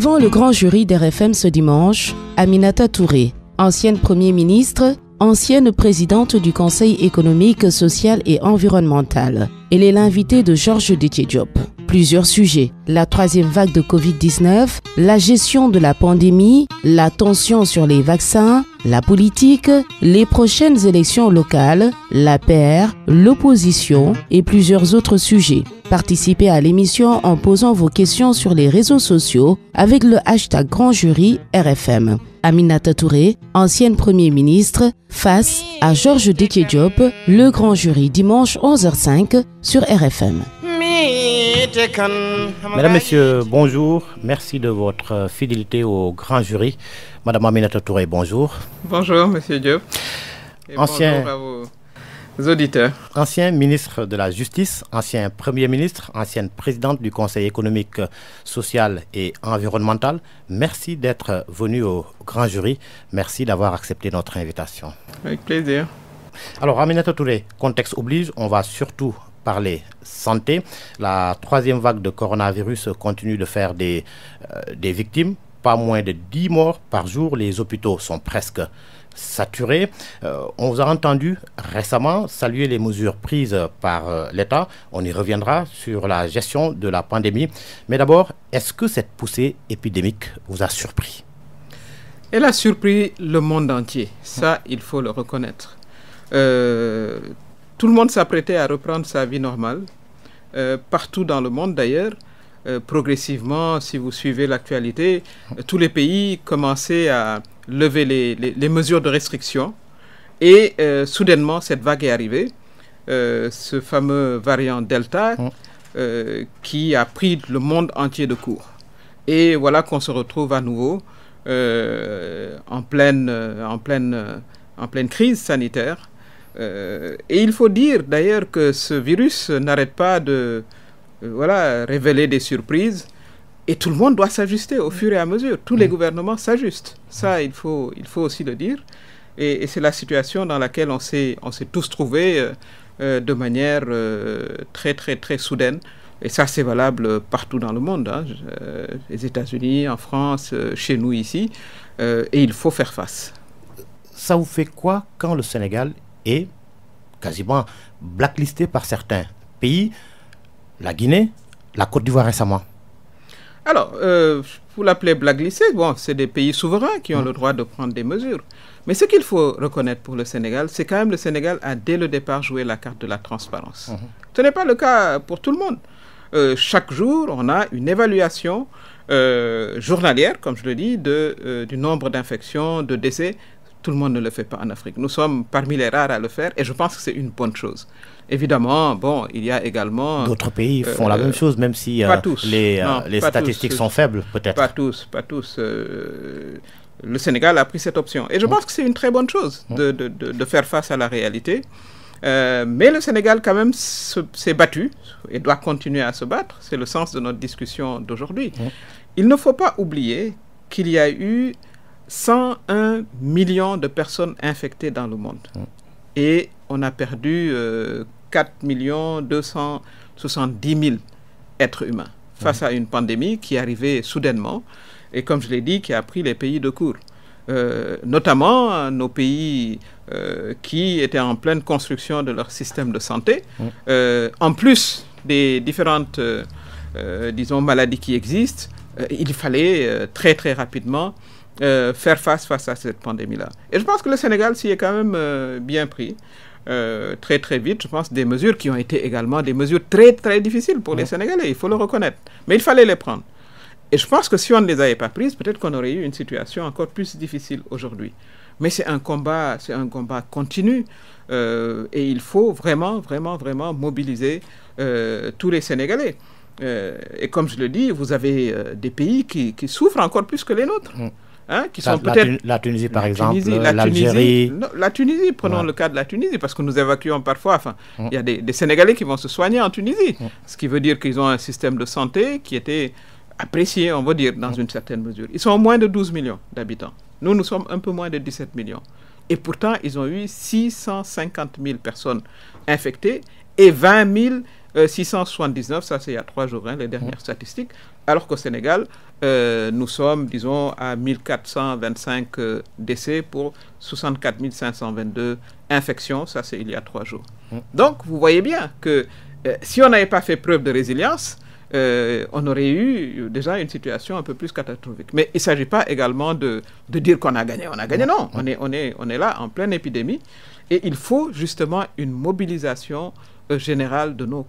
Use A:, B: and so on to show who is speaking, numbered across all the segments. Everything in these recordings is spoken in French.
A: Devant le grand jury d'RFM ce dimanche, Aminata Touré, ancienne Premier ministre, ancienne présidente du Conseil économique, social et environnemental, elle est l'invitée de Georges Détier plusieurs sujets. La troisième vague de Covid-19, la gestion de la pandémie, la tension sur les vaccins, la politique, les prochaines élections locales, la PR, l'opposition et plusieurs autres sujets. Participez à l'émission en posant vos questions sur les réseaux sociaux avec le hashtag Grand Jury RFM. Aminata Touré, ancienne Premier ministre, face à Georges job le Grand Jury dimanche 11h05 sur RFM.
B: Mesdames, Messieurs, bonjour. Merci de votre fidélité au grand jury. Madame Aminata Touré, bonjour.
A: Bonjour, Monsieur Diop. Ancien... Bonjour
B: auditeurs. Ancien ministre de la Justice, ancien Premier ministre, ancienne présidente du Conseil économique, social et environnemental, merci d'être venu au grand jury. Merci d'avoir accepté notre invitation.
A: Avec plaisir.
B: Alors, Aminata Touré, contexte oblige, on va surtout parler santé. La troisième vague de coronavirus continue de faire des, euh, des victimes. Pas moins de 10 morts par jour. Les hôpitaux sont presque saturés. Euh, on vous a entendu récemment saluer les mesures prises par euh, l'État. On y reviendra sur la gestion de la pandémie. Mais d'abord, est-ce que cette poussée épidémique vous a surpris
A: Elle a surpris le monde entier. Ça, il faut le reconnaître. Tout le monde s'apprêtait à reprendre sa vie normale, euh, partout dans le monde d'ailleurs. Euh, progressivement, si vous suivez l'actualité, euh, tous les pays commençaient à lever les, les, mesures de restriction. Et soudainement, cette vague est arrivée, ce fameux variant Delta, mmh. qui a pris le monde entier de court. Et voilà qu'on se retrouve à nouveau en pleine, en pleine, en pleine crise sanitaire euh, et il faut dire d'ailleurs que ce virus n'arrête pas de euh, voilà, révéler des surprises. Et tout le monde doit s'ajuster au fur et à mesure. Tous les gouvernements s'ajustent. Ça, il faut, il faut aussi le dire. Et, c'est la situation dans laquelle on s'est tous trouvés euh, de manière très, très, très soudaine. Et ça, c'est valable partout dans le monde, hein. les États-Unis, en France, chez nous ici. et il faut faire face. Ça vous fait
B: quoi quand le Sénégal est quasiment blacklisté par certains pays, la Guinée, la Côte d'Ivoire récemment.
A: Alors, euh, vous l'appelez blacklisté, bon, c'est des pays souverains qui ont le droit de prendre des mesures. Mais ce qu'il faut reconnaître pour le Sénégal, c'est quand même le Sénégal a dès le départ joué la carte de la transparence. Mhm. Ce n'est pas le cas pour tout le monde. Euh, chaque jour, on a une évaluation euh, journalière, comme je le dis, de, du nombre d'infections, de décès tout le monde ne le fait pas en Afrique. Nous sommes parmi les rares à le faire et je pense que c'est une bonne chose. Évidemment, bon, il y a également... D'autres pays font la euh, même chose, même si euh, les, euh, les statistiques sont faibles, peut-être. Pas tous, pas tous. le Sénégal a pris cette option. Et je pense que c'est une très bonne chose de, de, de, faire face à la réalité. mais le Sénégal, quand même, s'est battu et doit continuer à se battre. C'est le sens de notre discussion d'aujourd'hui. Il ne faut pas oublier qu'il y a eu 101 millions de personnes infectées dans le monde. Et on a perdu 4 270 000 êtres humains face à une pandémie qui arrivait soudainement et, comme je l'ai dit, qui a pris les pays de cours, euh, notamment euh, nos pays euh, qui étaient en pleine construction de leur système de santé, en plus des différentes, disons, maladies qui existent, il fallait très très rapidement euh, faire face face à cette pandémie-là. Et je pense que le Sénégal s'y est quand même euh, bien pris. Euh, très très vite, je pense, des mesures qui ont été également des mesures très très difficiles pour les Sénégalais, il faut le reconnaître. Mais il fallait les prendre. Et je pense que si on ne les avait pas prises, peut-être qu'on aurait eu une situation encore plus difficile aujourd'hui. Mais c'est un combat, c'est un combat continu. et il faut vraiment, vraiment, vraiment mobiliser tous les Sénégalais. et comme je le dis, vous avez des pays qui, qui, souffrent encore plus que les nôtres. Hein, qui sont
B: la, Tunisie par exemple, la l'Algérie. Tunisie,
A: la Tunisie, prenons le cas de la Tunisie, parce que nous évacuons parfois. Mm. il y a des, Sénégalais qui vont se soigner en Tunisie, mm. ce qui veut dire qu'ils ont un système de santé qui était apprécié, on va dire, dans mm. une certaine mesure. Ils sont moins de 12 millions d'habitants. Nous, nous sommes un peu moins de 17 millions. Et pourtant, ils ont eu 650 000 personnes infectées et 20 000 679, euh, ça c'est il y a trois jours, les dernières mmh. statistiques, alors qu'au Sénégal, euh, nous sommes, disons, à 1425 euh, décès pour 64 522 infections, ça c'est il y a trois jours. Mmh. Donc, vous voyez bien que si on n'avait pas fait preuve de résilience, on aurait eu déjà une situation un peu plus catastrophique. Mais il ne s'agit pas également de, de dire qu'on a gagné. On a gagné, mmh. non. On est, on, est, on est là en pleine épidémie. Et il faut justement une mobilisation euh, Général de nos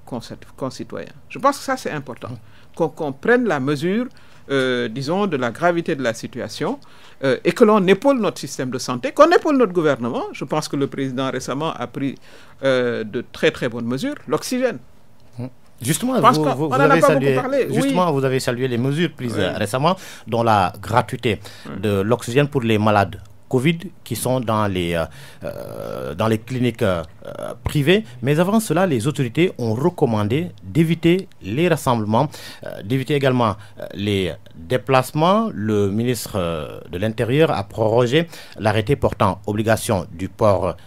A: concitoyens. Je pense que ça, c'est important, qu'on prenne la mesure, euh, disons, de la gravité de la situation euh, et que l'on épaule notre système de santé, qu'on épaule notre gouvernement. Je pense que le président récemment a pris de très, très bonnes mesures. L'oxygène, Justement, vous, avez salué, justement vous avez salué les mesures prises récemment, dont
B: la gratuité de l'oxygène pour les malades Covid qui sont dans les, euh, euh, dans les cliniques euh, privées. Mais avant cela, les autorités ont recommandé d'éviter les rassemblements, d'éviter également les déplacements. Le ministre de l'Intérieur a prorogé l'arrêté portant obligation du port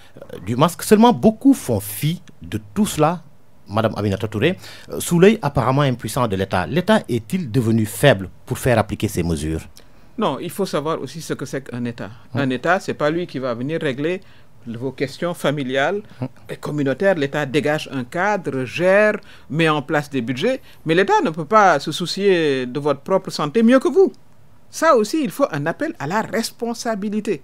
B: du masque. Seulement, beaucoup font fi de tout cela Madame Aminata Touré, sous l'œil apparemment impuissant de l'État, l'État est-il devenu faible pour faire appliquer ces mesures
A: non, il faut savoir aussi ce que c'est qu'un État. Hein. Un État, ce n'est pas lui qui va venir régler vos questions familiales hein. et communautaires. L'État dégage un cadre, gère, met en place des budgets, mais l'État ne peut pas se soucier de votre propre santé mieux que vous. Ça aussi, il faut un appel à la responsabilité.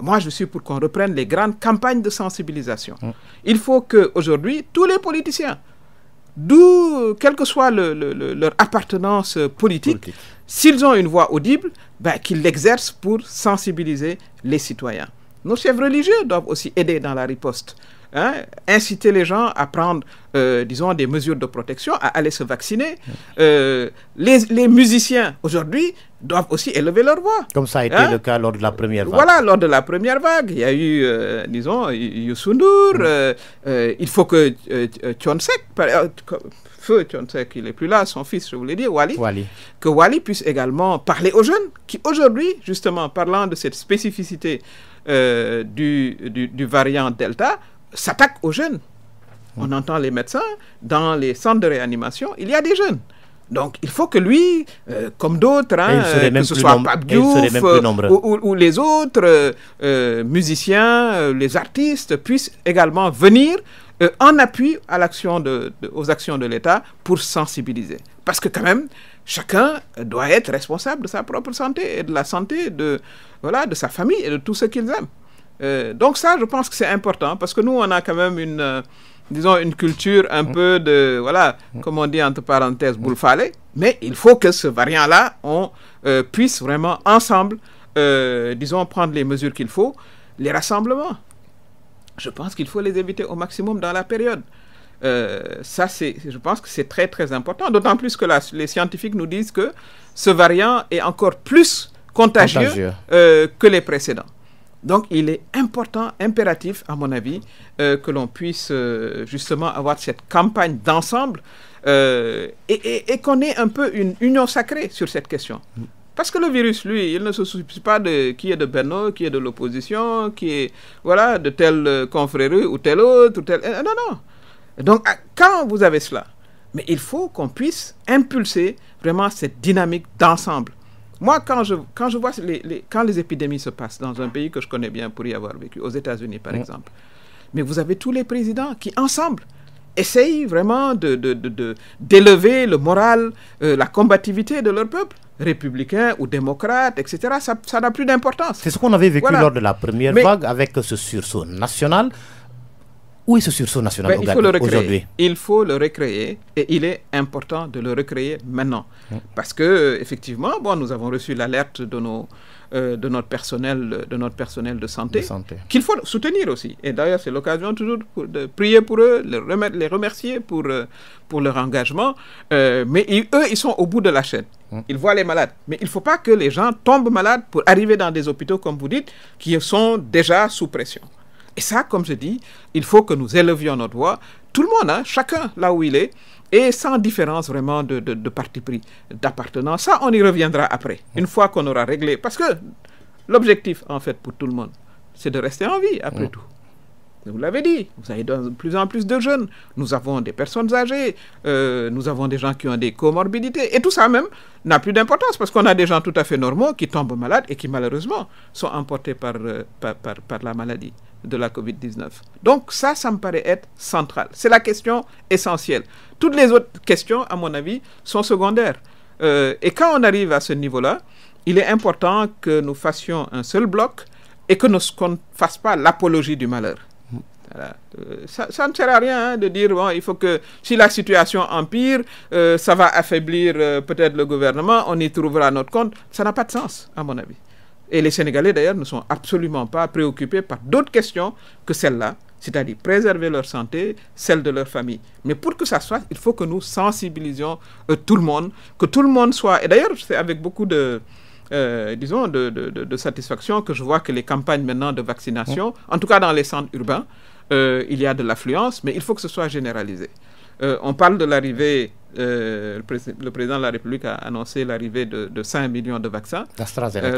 A: Moi, je suis pour qu'on reprenne les grandes campagnes de sensibilisation. Hein. Il faut qu'aujourd'hui, tous les politiciens d'où, euh, quelle que soit leur appartenance euh, politique, s'ils ont une voix audible, ben, qu'ils l'exercent pour sensibiliser les citoyens. Nos chefs religieux doivent aussi aider dans la riposte. Hein, inciter les gens à prendre, euh, disons, des mesures de protection, à aller se vacciner. Euh, les, musiciens, aujourd'hui, doivent aussi élever leur voix.
B: Comme ça a été hein? le cas lors de la première vague. Voilà,
A: lors de la première vague, il y a eu, euh, disons, Youssoundour, il faut que Tionsek, Feu Tionsek, il n'est plus là, son fils, je voulais dire, Wali, que Wali puisse également parler aux jeunes qui, aujourd'hui, justement, parlant de cette spécificité du, du, du variant Delta, s'attaque aux jeunes. On entend les médecins, dans les centres de réanimation, il y a des jeunes. Donc, il faut que lui, euh, comme d'autres, hein, euh, soit Pape ou, les autres euh, musiciens, les artistes, puissent également venir en appui à aux actions de l'État pour sensibiliser. Parce que quand même, chacun doit être responsable de sa propre santé et de la santé de, voilà, de sa famille et de tout ce qu'ils aiment. Euh, donc ça, je pense que c'est important parce que nous, on a quand même une, euh, disons, une culture un mm. peu de, voilà, mm. comme on dit entre parenthèses, boule Mais il faut que ce variant-là, on euh, puisse vraiment ensemble, disons, prendre les mesures qu'il faut. Les rassemblements, je pense qu'il faut les éviter au maximum dans la période. ça, c'est, je pense que c'est très très important. D'autant plus que les scientifiques nous disent que ce variant est encore plus contagieux. que les précédents. Donc il est important, impératif à mon avis, euh, que l'on puisse euh, justement avoir cette campagne d'ensemble euh, et, qu'on ait un peu une union sacrée sur cette question. Mm. Parce que le virus, lui, il ne se soucie pas de qui est de Benoît, qui est de l'opposition, qui est voilà, de telle confrérie ou tel autre. Ou Non, non. Donc ah, quand vous avez cela, mais il faut qu'on puisse impulser vraiment cette dynamique d'ensemble moi, quand je, quand je vois les, quand les épidémies se passent dans un pays que je connais bien pour y avoir vécu, aux États-Unis par mm. exemple, mais vous avez tous les présidents qui, ensemble, essayent vraiment d'élever de, de, le moral, euh, la combativité de leur peuple républicain ou démocrate, etc., ça, n'a plus d'importance. C'est ce qu'on avait vécu lors de la première vague avec ce sursaut
B: national. Où est ce sursaut national ben, aujourd'hui
A: Il faut le recréer et il est important de le recréer maintenant. Hum. Parce que, effectivement, bon, nous avons reçu l'alerte de nos. Euh, de notre personnel de notre personnel de santé, qu'il faut soutenir aussi et d'ailleurs c'est l'occasion toujours de prier pour eux les, les remercier pour euh, pour leur engagement euh, mais eux ils sont au bout de la chaîne hum. ils voient les malades mais il ne faut pas que les gens tombent malades pour arriver dans des hôpitaux comme vous dites qui sont déjà sous pression et ça, comme je dis, il faut que nous élevions notre voix, tout le monde, hein, chacun là où il est, et sans différence vraiment de, parti pris, d'appartenance. Ça, on y reviendra après, une fois qu'on aura réglé. Parce que l'objectif, en fait, pour tout le monde, c'est de rester en vie, après tout vous l'avez dit, vous avez de plus en plus de jeunes, nous avons des personnes âgées, euh, nous avons des gens qui ont des comorbidités, et tout ça même n'a plus d'importance parce qu'on a des gens tout à fait normaux qui tombent malades et qui malheureusement sont emportés par, euh, par, par, la maladie de la COVID-19. Donc ça, ça me paraît être central. C'est la question essentielle. Toutes les autres questions, à mon avis, sont secondaires. Euh, et quand on arrive à ce niveau-là, il est important que nous fassions un seul bloc et que nous ne fasse pas l'apologie du malheur. Euh, ça, ne sert à rien hein, de dire, bon, il faut que si la situation empire, euh, ça va affaiblir euh, peut-être le gouvernement, on y trouvera notre compte. Ça n'a pas de sens, à mon avis. Et les Sénégalais, d'ailleurs, ne sont absolument pas préoccupés par d'autres questions que celle-là, c'est-à-dire préserver leur santé, celle de leur famille. Mais pour que ça soit, il faut que nous sensibilisions tout le monde, que tout le monde soit... Et d'ailleurs, c'est avec beaucoup de... disons, de, satisfaction que je vois que les campagnes maintenant de vaccination, en tout cas dans les centres urbains, euh, il y a de l'affluence, mais il faut que ce soit généralisé. Euh, on parle de l'arrivée, euh, le, président de la République a annoncé l'arrivée de, 5 millions de vaccins.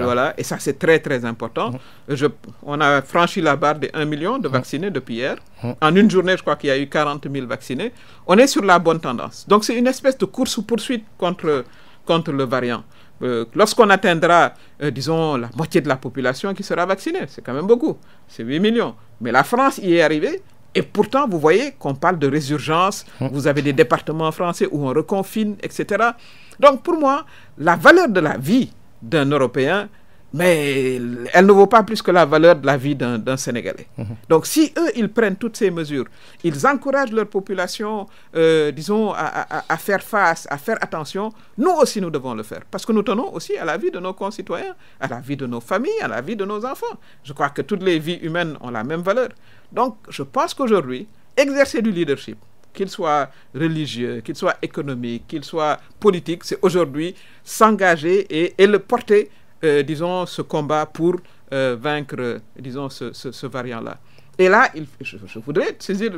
A: voilà, et ça c'est très très important. Mm-hmm. on a franchi la barre des 1 million de mm-hmm. vaccinés depuis hier. Mm-hmm. En une journée, je crois qu'il y a eu 40 000 vaccinés. On est sur la bonne tendance. Donc c'est une espèce de course-poursuite ou contre contre le variant. Euh, lorsqu'on atteindra, euh, disons, la moitié de la population qui sera vaccinée, c'est quand même beaucoup, c'est 8 millions. Mais la France y est arrivée, et pourtant, vous voyez qu'on parle de résurgence, hein? vous avez des départements français où on reconfine, etc. Donc pour moi, la valeur de la vie d'un Européen, mais elle ne vaut pas plus que la valeur de la vie d'un Sénégalais. Mhm. Donc si eux, ils prennent toutes ces mesures, ils encouragent leur population, euh, disons, à, faire face, à faire attention, nous aussi, nous devons le faire. Parce que nous tenons aussi à la vie de nos concitoyens, à la vie de nos familles, à la vie de nos enfants. Je crois que toutes les vies humaines ont la même valeur. Donc je pense qu'aujourd'hui, exercer du leadership, qu'il soit religieux, qu'il soit économique, qu'il soit politique, c'est aujourd'hui s'engager et, et le porter euh, disons, ce combat pour euh, vaincre, disons, ce, ce, variant-là. Et là, il, je, voudrais saisir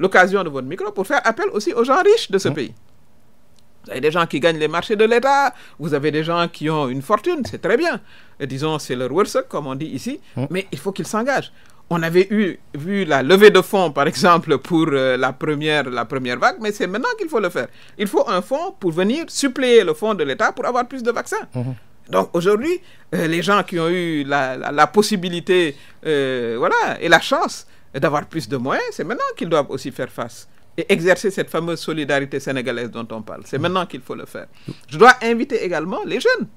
A: l'occasion de votre micro pour faire appel aussi aux gens riches de ce mmh. pays. Vous avez des gens qui gagnent les marchés de l'État, vous avez des gens qui ont une fortune, c'est très bien. Euh, disons, c'est leur worse, comme on dit ici, mmh. mais il faut qu'ils s'engagent. On avait eu, vu la levée de fonds, par exemple, pour la, première, la première vague, mais c'est maintenant qu'il faut le faire. Il faut un fonds pour venir suppléer le fonds de l'État pour avoir plus de vaccins. Mmh. Donc aujourd'hui, euh, les gens qui ont eu la, possibilité euh, voilà, et la chance d'avoir plus de moyens, c'est maintenant qu'ils doivent aussi faire face et exercer cette fameuse solidarité sénégalaise dont on parle. C'est maintenant qu'il faut le faire. Je dois inviter également les jeunes,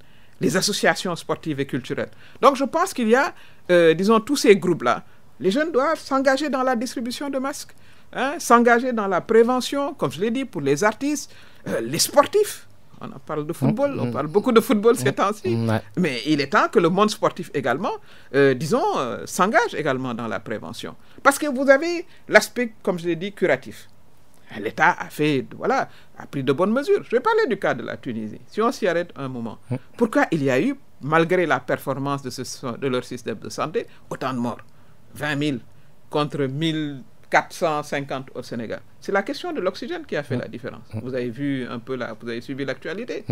A: les associations sportives et culturelles. Donc je pense qu'il y a, euh, disons, tous ces groupes-là. Les jeunes doivent s'engager dans la distribution de masques, hein, s'engager dans la prévention, comme je l'ai dit, pour les artistes, les sportifs on en parle de hein? football, on hein? parle beaucoup de football ces hein? temps-ci. Mais il est temps que le monde sportif également, euh, disons, euh, s'engage également dans la prévention. Parce que vous avez l'aspect, comme je l'ai dit, curatif. L'État a fait, voilà, a pris de bonnes mesures. Je vais parler du cas de la Tunisie. Si on s'y arrête un moment, pourquoi il y a eu, malgré la performance de, de leur système de santé, autant de morts 20 000 contre 000 450 au Sénégal. C'est la question de l'oxygène qui a fait mm. la différence. Vous avez vu un peu, là, vous avez suivi l'actualité.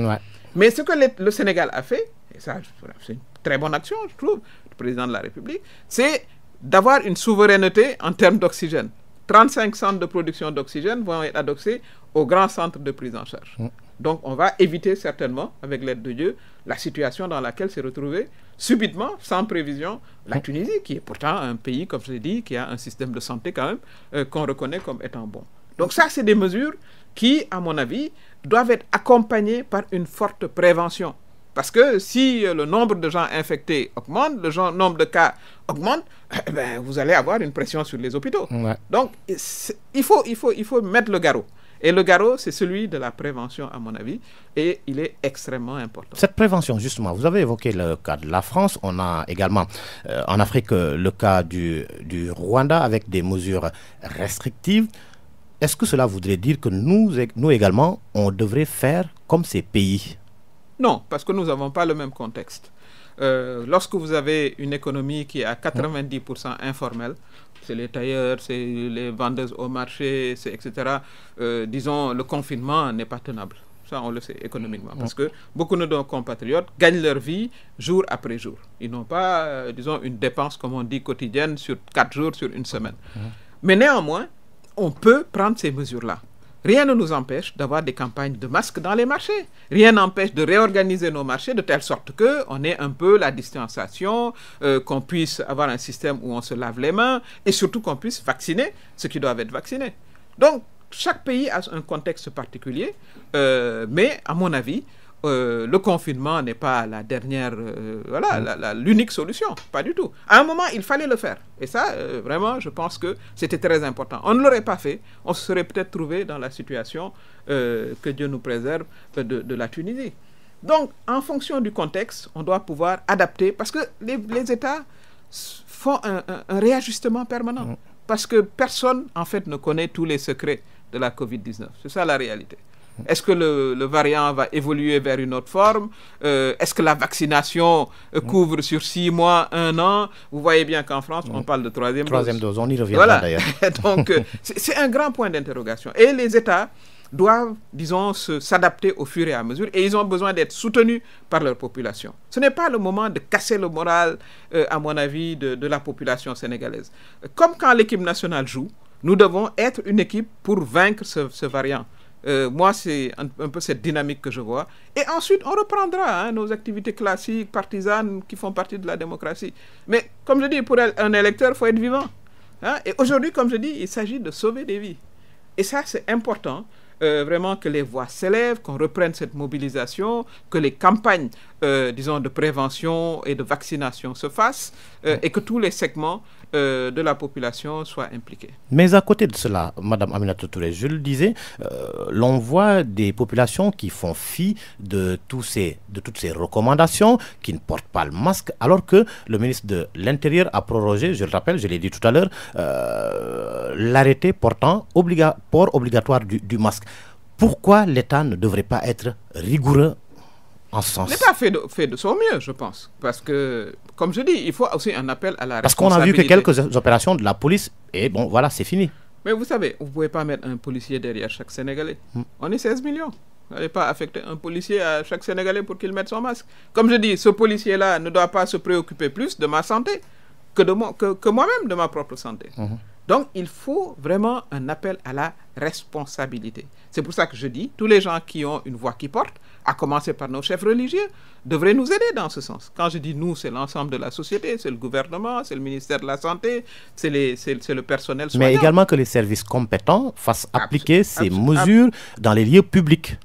A: Mais ce que le, Sénégal a fait, et ça, c'est une très bonne action, je trouve, du président de la République, c'est d'avoir une souveraineté en termes d'oxygène. 35 centres de production d'oxygène vont être adossés aux grands centres de prise en charge. Mm. Donc on va éviter certainement, avec l'aide de Dieu, la situation dans laquelle s'est retrouvée subitement, sans prévision, la Tunisie, qui est pourtant un pays, comme je l'ai dit, qui a un système de santé quand même, euh, qu'on reconnaît comme étant bon. Donc ça, c'est des mesures qui, à mon avis, doivent être accompagnées par une forte prévention. Parce que si euh, le nombre de gens infectés augmente, le nombre de cas augmente, euh, ben, vous allez avoir une pression sur les hôpitaux. Donc, il faut, il faut mettre le garrot. Et le garrot, c'est celui de la prévention, à mon avis, et il est extrêmement important.
B: Cette prévention, justement, vous avez évoqué le cas de la France. On a également euh, en Afrique euh, le cas du, du Rwanda avec des mesures restrictives. Est-ce que cela voudrait dire que nous, nous également, on devrait faire comme ces pays
A: Non, parce que nous n'avons pas le même contexte. Euh, lorsque vous avez une économie qui est à 90% informelle, c'est les tailleurs, c'est les vendeuses au marché, etc. Euh, disons, le confinement n'est pas tenable. Ça, on le sait économiquement. Parce que beaucoup de nos compatriotes gagnent leur vie jour après jour. Ils n'ont pas, euh, disons, une dépense, comme on dit, quotidienne sur quatre jours, sur une semaine. Mais néanmoins, on peut prendre ces mesures-là. Rien ne nous empêche d'avoir des campagnes de masques dans les marchés. Rien n'empêche de réorganiser nos marchés de telle sorte que on ait un peu la distanciation, euh, qu'on puisse avoir un système où on se lave les mains et surtout qu'on puisse vacciner ceux qui doivent être vaccinés. Donc chaque pays a un contexte particulier, euh, mais à mon avis, euh, le confinement n'est pas la dernière, euh, voilà, mm. l'unique solution, pas du tout. À un moment, il fallait le faire. Et ça, euh, vraiment, je pense que c'était très important. On ne l'aurait pas fait, on se serait peut-être trouvé dans la situation que Dieu nous préserve de, la Tunisie. Donc, en fonction du contexte, on doit pouvoir adapter, parce que les, États font un, un réajustement permanent, mm. parce que personne, en fait, ne connaît tous les secrets de la COVID-19. C'est ça la réalité. Est-ce que le, variant va évoluer vers une autre forme euh, Est-ce que la vaccination euh, mm. couvre sur six mois, un an Vous voyez bien qu'en France, mm. on parle de troisième, troisième
B: dose. On y reviendra voilà.
A: Donc, euh, c'est un grand point d'interrogation. Et les États doivent, disons, s'adapter au fur et à mesure et ils ont besoin d'être soutenus par leur population. Ce n'est pas le moment de casser le moral, à mon avis, de, la population sénégalaise. Comme quand l'équipe nationale joue, nous devons être une équipe pour vaincre ce variant. Euh, moi, c'est un, peu cette dynamique que je vois. Et ensuite, on reprendra hein, nos activités classiques, partisanes, qui font partie de la démocratie. Mais comme je dis, pour un électeur, il faut être vivant. Hein. Et aujourd'hui, comme je dis, il s'agit de sauver des vies. Et ça, c'est important. Euh, vraiment que les voix s'élèvent, qu'on reprenne cette mobilisation, que les campagnes, euh, disons, de prévention et de vaccination se fassent, et que tous les segments euh, de la population soit impliquée.
B: Mais à côté de cela, Madame Aminata Touré, je le disais, euh, l'on voit des populations qui font fi de, tous ces, de toutes ces recommandations, qui ne portent pas le masque, alors que le ministre de l'Intérieur a prorogé, je le rappelle, je l'ai dit tout à l'heure, euh, l'arrêté portant port obligatoire du, du masque. Pourquoi l'État ne devrait pas être rigoureux en ce sens.
A: pas fait de, fait de son mieux, je pense. Parce que, comme je dis, il faut aussi un appel à la Parce qu'on a vu que quelques
B: opérations de la police, et bon, voilà, c'est fini.
A: Mais vous savez, vous ne pouvez pas mettre un policier derrière chaque Sénégalais. Hmm. On est 16 millions. Vous n'allez pas affecter un policier à chaque Sénégalais pour qu'il mette son masque. Comme je dis, ce policier-là ne doit pas se préoccuper plus de ma santé que, de moi, que, que moi-même de ma propre santé. Hmm. Donc, il faut vraiment un appel à la responsabilité. C'est pour ça que je dis, tous les gens qui ont une voix qui porte, à commencer par nos chefs religieux, devraient nous aider dans ce sens. Quand je dis nous, c'est l'ensemble de la société, c'est le gouvernement, c'est le ministère de la Santé, c'est le personnel soignant. Mais également
B: que les services compétents fassent appliquer ces mesures dans les lieux publics.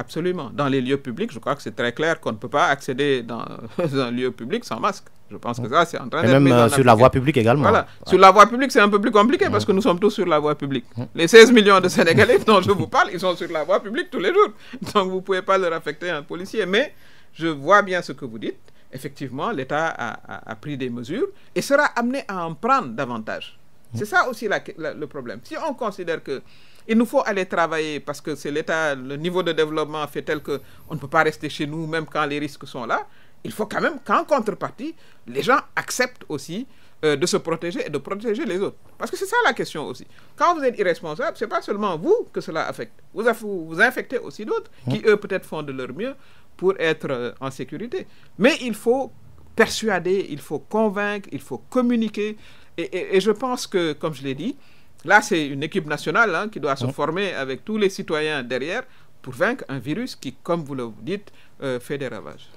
A: Absolument. Dans les lieux publics, je crois que c'est très clair qu'on ne peut pas accéder dans un lieu public sans masque. Je pense que ça, c'est en train d'être. Même euh, sur la voie
B: publique également. Voilà.
A: Sur la voie publique, c'est un peu plus compliqué parce que nous sommes tous sur la voie publique. Les 16 millions de Sénégalais dont je vous parle, ils sont sur la voie publique tous les jours. Donc, vous ne pouvez pas leur affecter un policier. Mais je vois bien ce que vous dites. Effectivement, l'État a, pris des mesures et sera amené à en prendre davantage. C'est ça aussi le problème. Si on considère que il nous faut aller travailler parce que c'est l'État, le niveau de développement fait tel que on ne peut pas rester chez nous même quand les risques sont là. Il faut quand même qu'en contrepartie, les gens acceptent aussi euh, de se protéger et de protéger les autres. Parce que c'est ça la question aussi. Quand vous êtes irresponsable, c'est pas seulement vous que cela affecte. Vous, vous infectez aussi d'autres qui, mmh. eux, peut-être font de leur mieux pour être euh, en sécurité. Mais il faut persuader, il faut convaincre, il faut communiquer. et je pense que, comme je l'ai dit, Là, c'est une équipe nationale hein, qui doit se former avec tous les citoyens derrière pour vaincre un virus qui, comme vous le dites, euh, fait des ravages.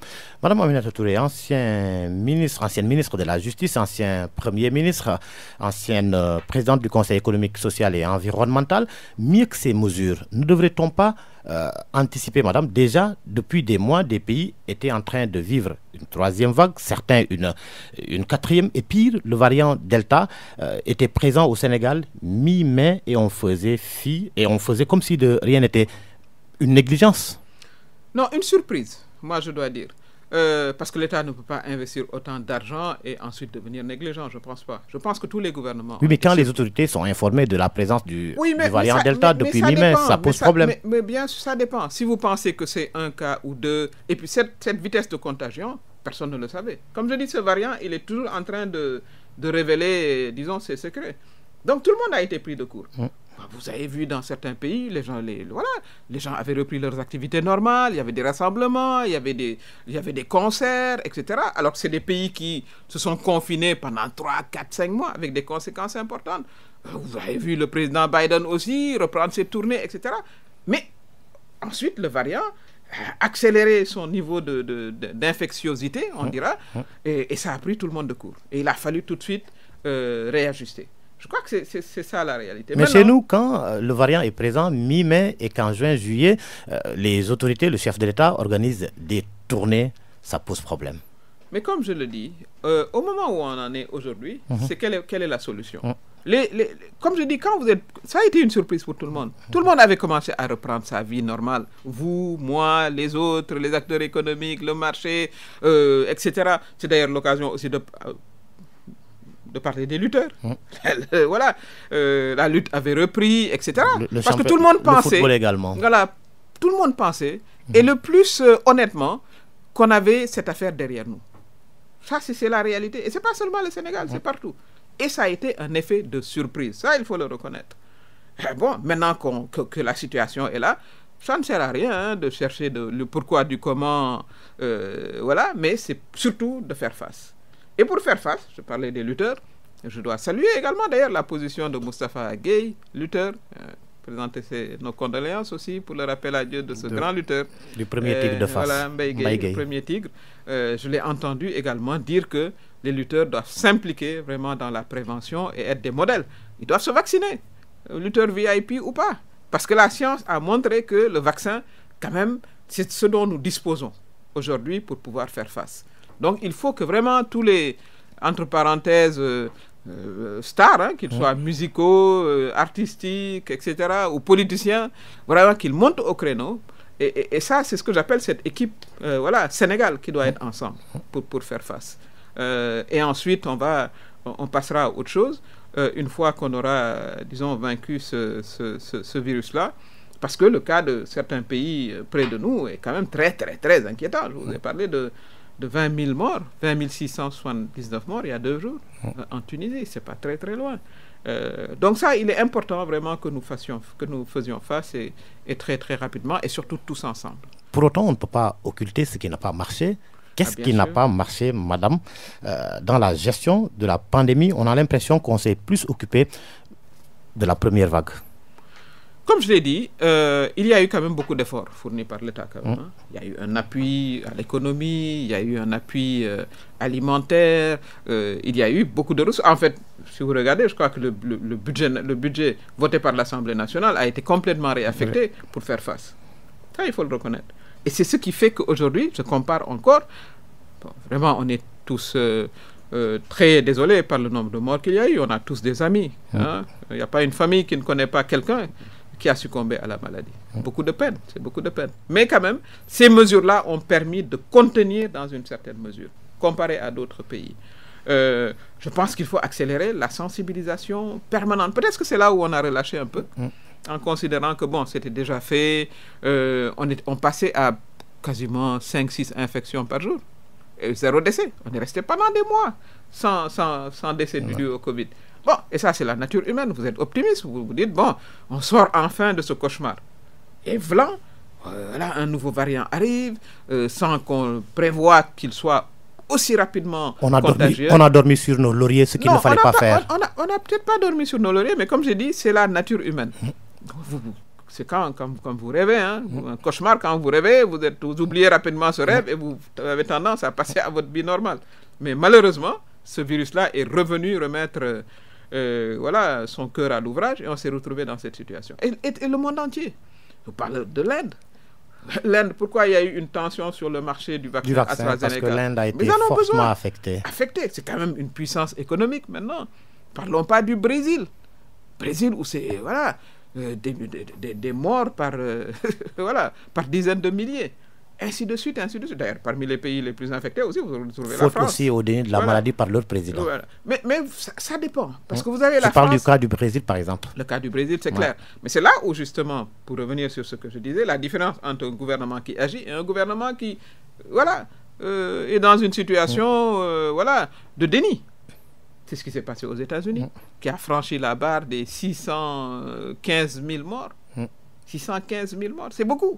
B: Madame Aminata Touré, ancien ministre, ancienne ministre de la Justice, ancien Premier ministre, ancienne euh, présidente du Conseil économique, social et environnemental, mieux que ces mesures, ne devrait-on pas euh, anticiper, Madame Déjà, depuis des mois, des pays étaient en train de vivre une troisième vague, certains une, une quatrième, et pire, le variant Delta était présent au Sénégal mi-mai et on faisait fi, et on faisait comme si de rien n'était négligence
A: Non, une surprise, moi je dois dire. Euh, parce que l'État ne peut pas investir autant d'argent et ensuite devenir négligent, je pense pas. Je pense que tous les gouvernements... Oui, mais quand les
B: autorités sont informées de la présence du, variant Delta depuis mi-mai, ça pose problème.
A: Mais, bien sûr, ça dépend. Si vous pensez que c'est un cas ou deux, et puis cette, vitesse de contagion, personne ne le savait. Comme je dis, ce variant, il est toujours en train de, révéler, disons, ses secrets. Donc tout le monde a été pris de court. Mm. Bah, vous avez vu dans certains pays, les gens, les, voilà, les gens avaient repris leurs activités normales, il y avait des rassemblements, il y avait des, il y avait des concerts, etc. Alors que c'est des pays qui se sont confinés pendant 3, 4, 5 mois avec des conséquences importantes. Euh, vous avez vu le président Biden aussi reprendre ses tournées, etc. Mais ensuite, le variant a accéléré son niveau d'infectiosité, on dira, et, ça a pris tout le monde de court. Et il a fallu tout de suite euh, réajuster. Je crois que c'est ça la réalité. Mais chez nous,
B: quand euh, le variant est présent, mi-mai et qu'en juin-juillet, euh, les autorités, le chef de l'État organise des tournées, ça pose problème.
A: Mais comme je le dis, euh, au moment où on en est aujourd'hui, mhm. c'est quelle, est la solution mhm. Comme je dis, quand vous êtes, ça a été une surprise pour tout le monde. Tout le monde avait commencé à reprendre sa vie normale. Vous, moi, les autres, les acteurs économiques, le marché, etc. C'est d'ailleurs l'occasion aussi de de parler des lutteurs. Mmh. voilà, euh, la lutte avait repris, etc. Parce que tout le monde pensait. Voilà, tout le monde pensait. Mmh. Et le plus euh, honnêtement, qu'on avait cette affaire derrière nous. Ça, c'est la réalité. Et c'est pas seulement le Sénégal, c'est mmh. partout. Et ça a été un effet de surprise. Ça, il faut le reconnaître. Eh bon, maintenant que, la situation est là, ça ne sert à rien hein, de chercher de, le pourquoi du comment, euh, voilà, mais c'est surtout de faire face. Et pour faire face, je parlais des lutteurs, je dois saluer également d'ailleurs la position de Mustapha Gay, lutteur. Euh, présenter nos condoléances aussi pour le rappel à Dieu de ce grand lutteur. Du premier tigre de euh, face. premier tigre. Euh, je l'ai entendu également dire que les lutteurs doivent s'impliquer vraiment dans la prévention et être des modèles. Ils doivent se vacciner, lutteurs VIP ou pas. Parce que la science a montré que le vaccin, quand même, c'est ce dont nous disposons aujourd'hui pour pouvoir faire face. Donc il faut que vraiment tous les, entre parenthèses, euh, euh, stars, hein, qu'ils soient musicaux, euh, artistiques, etc., ou politiciens, vraiment qu'ils montent au créneau. Et, ça, c'est ce que j'appelle cette équipe, voilà, Sénégal, qui doit être ensemble pour, pour faire face. et ensuite, on va, on passera à autre chose une fois qu'on aura, disons, vaincu ce, ce, ce, ce virus-là parce que le cas de certains pays près de nous est quand même très, très, très inquiétant. Je vous ai parlé de, de 20 000 morts, 20 679 morts il y a deux jours en Tunisie, c'est pas très très loin. Euh, donc ça, il est important vraiment que nous fassions, que nous faisions face et, très très rapidement et surtout tous ensemble.
B: Pour autant, on ne peut pas occulter ce qui n'a pas marché. Qu'est-ce ah, qui n'a pas marché, madame euh, Dans la gestion de la pandémie, on a l'impression qu'on s'est plus occupé de la première vague
A: comme je l'ai dit, euh, il y a eu quand même beaucoup d'efforts fournis par l'État. Mm. Hein. Il y a eu un appui à l'économie, il y a eu un appui euh, alimentaire, euh, il y a eu beaucoup de ressources. En fait, si vous regardez, je crois que le, budget, voté par l'Assemblée nationale a été complètement réaffecté pour faire face. Ça, il faut le reconnaître. Et c'est ce qui fait qu'aujourd'hui, je compare encore, vraiment, on est tous... très désolés par le nombre de morts qu'il y a eu. On a tous des amis. Mm. Hein. Il n'y a pas une famille qui ne connaît pas quelqu'un qui a succombé à la maladie. Beaucoup de peine, c'est beaucoup de peine. Mais quand même, ces mesures-là ont permis de contenir dans une certaine mesure, comparé à d'autres pays. Euh, je pense qu'il faut accélérer la sensibilisation permanente. Peut-être que c'est là où on a relâché un peu, en considérant que, bon, c'était déjà fait, euh, on, est, on passait à quasiment 5-6 infections par jour, et zéro décès. On est resté pendant des mois sans, sans, sans décès du dû au Covid. Bon, et ça, c'est la nature humaine. Vous êtes optimiste, vous vous dites, bon, on sort enfin de ce cauchemar. Et vlan, là, un nouveau variant arrive, euh, sans qu'on prévoit qu'il soit aussi rapidement on a contagieux. Dormi, on a
B: dormi sur nos lauriers, ce qu'il ne fallait pas, faire.
A: On n'a peut-être pas dormi sur nos lauriers, mais comme j'ai dit, c'est la nature humaine. Mmh. c'est quand, quand, vous rêvez, hein. mmh. un cauchemar quand vous rêvez, vous, êtes, oubliez rapidement ce rêve et vous avez tendance à passer à votre vie normale. Mais malheureusement, ce virus-là est revenu remettre euh, euh, voilà, son cœur à l'ouvrage et on s'est retrouvé dans cette situation. Et, le monde entier. Vous parle de l'Inde. L'Inde, pourquoi il y a eu une tension sur le marché du vaccin, du Parce que l'Inde a été fortement affectée. c'est quand même une puissance économique maintenant. Parlons pas du Brésil. Brésil où c'est voilà euh, des, morts par euh, voilà par dizaines de milliers ainsi de suite, ainsi de suite. D'ailleurs, parmi les pays les plus infectés aussi, vous trouvez la France. aussi
B: au déni de la maladie par leur président.
A: Mais, ça, dépend. Parce hein? que vous avez je parle du cas
B: du Brésil, par exemple.
A: Le cas du Brésil, c'est clair. Mais c'est là où, justement, pour revenir sur ce que je disais, la différence entre un gouvernement qui agit et un gouvernement qui, voilà, euh, est dans une situation, hein? euh, voilà, de déni. C'est ce qui s'est passé aux États-Unis, hein? qui a franchi la barre des 615 000 morts. 615 000 morts, c'est beaucoup.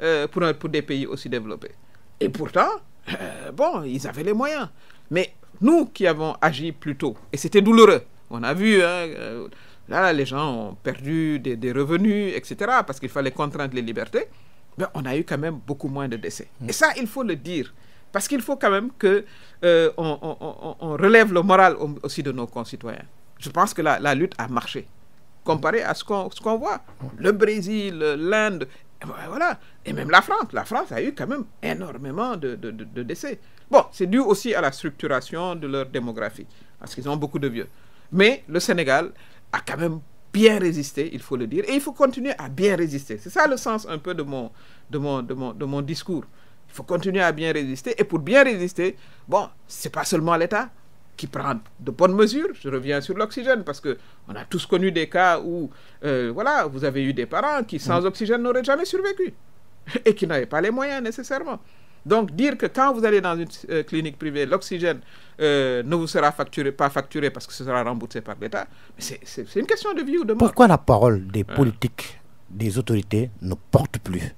A: Euh, pour, des pays aussi développés. Et pourtant, euh, bon, ils avaient les moyens. Mais nous qui avons agi plus tôt, et c'était douloureux, on a vu, hein, euh, là, les gens ont perdu des, revenus, etc., parce qu'il fallait contraindre les libertés, mais on a eu quand même beaucoup moins de décès. Mm. Et ça, il faut le dire. Parce qu'il faut quand même que on, relève le moral aussi de nos concitoyens. Je pense que la, lutte a marché comparé à ce qu'on voit. Mm. Le Brésil, l'Inde et ben, voilà. Et même la France. La France a eu quand même énormément de, décès. Bon, c'est dû aussi à la structuration de leur démographie, parce qu'ils ont beaucoup de vieux. Mais le Sénégal a quand même bien résisté, il faut le dire, et il faut continuer à bien résister. C'est ça le sens un peu de mon, de mon, de mon discours. Il faut continuer à bien résister. Et pour bien résister, bon, c'est pas seulement l'État, qui prend de bonnes mesures. Je reviens sur l'oxygène parce que on a tous connu des cas où, euh, voilà, vous avez eu des parents qui sans mm. oxygène n'auraient jamais survécu et qui n'avaient pas les moyens nécessairement. Donc dire que quand vous allez dans une euh, clinique privée, l'oxygène euh, ne vous sera facturé, pas facturé parce que ce sera remboursé par l'État, c'est une question de vie ou de mort. Pourquoi
B: la parole des politiques, des autorités ne porte plus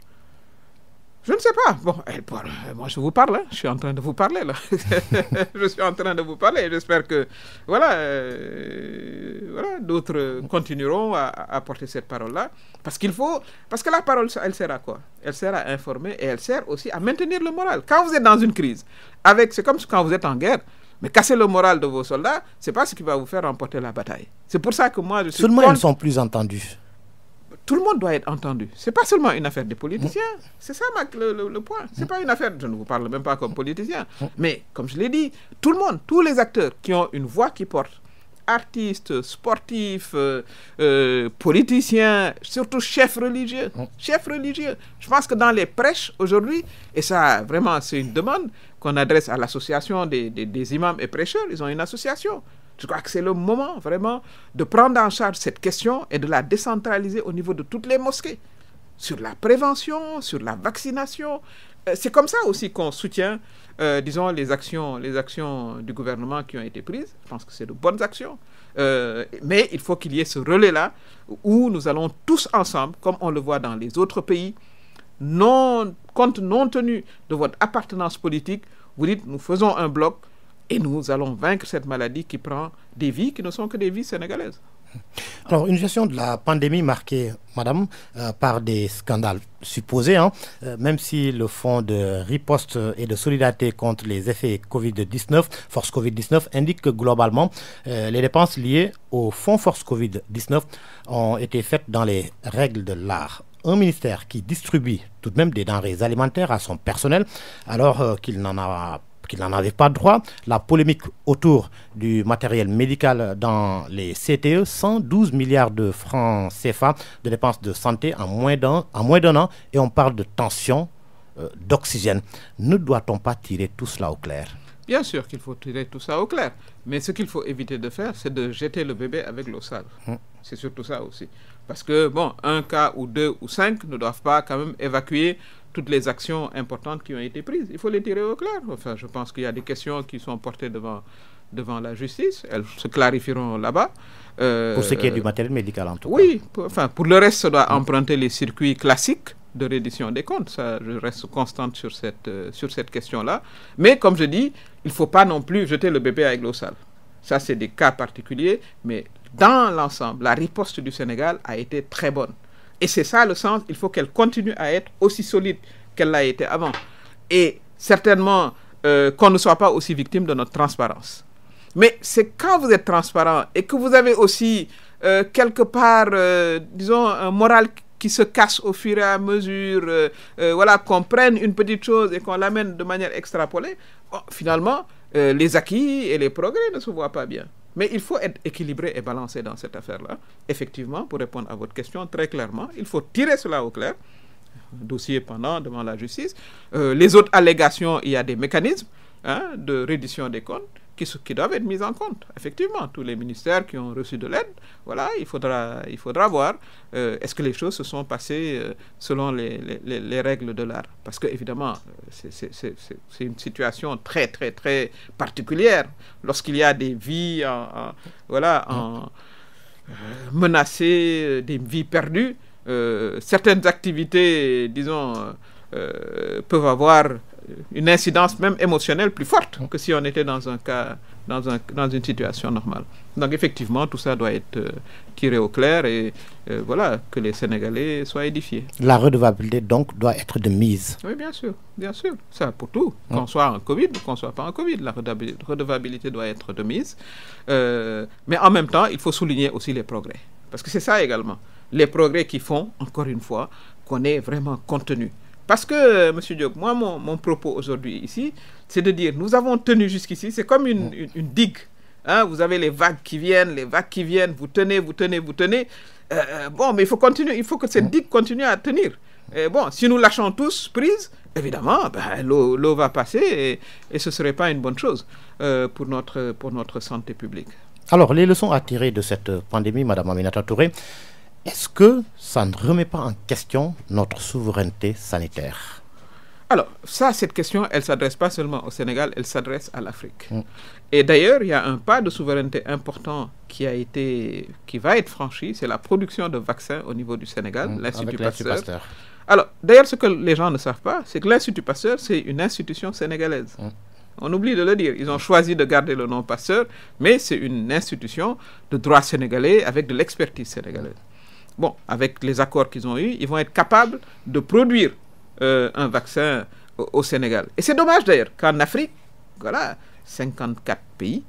A: je ne sais pas. Bon, elle eh, eh, Moi, je vous parle. Hein. Je suis en train de vous parler, là. je suis en train de vous parler. J'espère que, voilà, euh, voilà d'autres continueront à, porter cette parole-là. Parce qu'il faut... Parce que la parole, elle sert à quoi Elle sert à informer et elle sert aussi à maintenir le moral. Quand vous êtes dans une crise, avec... C'est comme quand vous êtes en guerre. Mais casser le moral de vos soldats, c'est pas ce qui va vous faire remporter la bataille. C'est pour ça que moi, je suis... Seulement, ils ne sont plus entendus tout le monde doit être entendu. C'est pas seulement une affaire des politiciens. C'est ça le, le, Ce point. C'est pas une affaire, je ne vous parle même pas comme politicien, mais comme je l'ai dit, tout le monde, tous les acteurs qui ont une voix qui porte, artistes, sportifs, euh, euh, politiciens, surtout chefs religieux. Chefs religieux. Je pense que dans les prêches aujourd'hui, et ça vraiment c'est une demande qu'on adresse à l'association des, des imams et prêcheurs, ils ont une association. Je crois que c'est le moment vraiment de prendre en charge cette question et de la décentraliser au niveau de toutes les mosquées, sur la prévention, sur la vaccination. Euh, c'est comme ça aussi qu'on soutient, euh, disons, les actions, les actions du gouvernement qui ont été prises. Je pense que c'est de bonnes actions. Euh, mais il faut qu'il y ait ce relais-là où nous allons tous ensemble, comme on le voit dans les autres pays, non, compte non tenu de votre appartenance politique, vous dites nous faisons un bloc, et nous allons vaincre cette maladie qui prend des vies qui ne sont que des vies sénégalaises.
B: Alors, une gestion de la pandémie marquée, madame, euh, par des scandales supposés, hein, euh, même si le fonds de riposte et de solidarité contre les effets Covid-19, Force Covid-19, indique que globalement, euh, les dépenses liées au fonds Force Covid-19 ont été faites dans les règles de l'art un ministère qui distribue tout de même des denrées alimentaires à son personnel alors qu'il n'en a pas qu'il n'en avait pas droit. La polémique autour du matériel médical dans les CTE, 112 milliards de francs CFA de dépenses de santé en moins d'un an. Et on parle de tension, euh, d'oxygène. Ne doit-on pas tirer tout cela au clair
A: Bien sûr qu'il faut tirer tout ça au clair. Mais ce qu'il faut éviter de faire, c'est de jeter le bébé avec l'eau sale. Hum. C'est surtout ça aussi. Parce que, bon, un cas ou deux ou cinq ne doivent pas quand même évacuer toutes les actions importantes qui ont été prises. Il faut les tirer au clair. Enfin, je pense qu'il y a des questions qui sont portées devant, devant la justice. Elles se clarifieront là-bas. Euh, pour ce qui est du matériel médical, en tout cas. Oui, enfin, pour le reste, ça doit mm. emprunter les circuits classiques de reddition des comptes. Ça, je reste constante sur cette, euh, sur cette question-là. Mais comme je dis, il ne faut pas non plus jeter le bébé avec l'eau sale. Ça, c'est des cas particuliers, mais dans l'ensemble, la riposte du Sénégal a été très bonne. Et c'est ça le sens, il faut qu'elle continue à être aussi solide qu'elle l'a été avant. Et certainement euh, qu'on ne soit pas aussi victime de notre transparence. Mais c'est quand vous êtes transparent et que vous avez aussi euh, quelque part, euh, disons, un moral qui se casse au fur et à mesure, voilà, qu'on prenne une petite chose et qu'on l'amène de manière extrapolée, finalement, les acquis et les progrès ne se voient pas bien. Mais il faut être équilibré et balancé dans cette affaire-là. Effectivement, pour répondre à votre question très clairement, il faut tirer cela au clair. dossier pendant devant la justice. Euh, les autres allégations, il y a des mécanismes hein, de reddition des comptes qui, doivent être mises en compte. Effectivement, tous les ministères qui ont reçu de l'aide, voilà, il faudra, il faudra voir euh, est-ce que les choses se sont passées euh, selon les, règles de l'art. Parce que, évidemment, c'est une situation très, très, très particulière. Lorsqu'il y a des vies voilà, en, ah. euh, menacées, des vies perdues, certaines activités, disons, peuvent avoir euh, une incidence même émotionnelle plus forte que si on était dans un cas, dans, un, dans une situation normale. Donc effectivement, tout ça doit être euh, tiré au clair et euh, voilà, que les Sénégalais soient édifiés.
B: La redevabilité donc doit être de mise.
A: Oui, bien sûr, bien sûr. Ça pour tout. Hein? Qu'on soit en Covid ou qu'on soit pas en Covid, la redevabilité doit être de mise. mais en même temps, il faut souligner aussi les progrès. Parce que c'est ça également. Les progrès qui font, encore une fois, qu'on est vraiment contenu parce que, euh, Monsieur Diop, moi, mon, propos aujourd'hui ici, c'est de dire, nous avons tenu jusqu'ici, c'est comme mm. une, une, digue. Hein, vous avez les vagues qui viennent, les vagues qui viennent, vous tenez, vous tenez, vous tenez. Euh, euh, bon, mais il faut continuer, il faut que cette mm. digue continue à tenir. Et bon, si nous lâchons tous prise, évidemment, ben, l'eau va passer et, ce ne serait pas une bonne chose pour, notre, pour notre santé publique.
B: Alors, les leçons à tirer de cette pandémie, Madame Aminata Touré, est-ce que ça ne remet pas en question notre souveraineté sanitaire
A: alors, ça, cette question, elle ne s'adresse pas seulement au Sénégal, elle s'adresse à l'Afrique. Mm. Et d'ailleurs, il y a un pas de souveraineté important qui, a été, qui va être franchi, c'est la production de vaccins au niveau du Sénégal, mm, l'Institut Pasteur. Alors, d'ailleurs, ce que les gens ne savent pas, c'est que l'Institut Pasteur, c'est une institution sénégalaise. Mm. On oublie de le dire. Ils ont choisi de garder le nom Pasteur, mais c'est une institution de droit sénégalais avec de l'expertise sénégalaise bon, avec les accords qu'ils ont eus, ils vont être capables de produire euh, un vaccin au, Sénégal. Et c'est dommage d'ailleurs qu'en Afrique, voilà, 54 pays,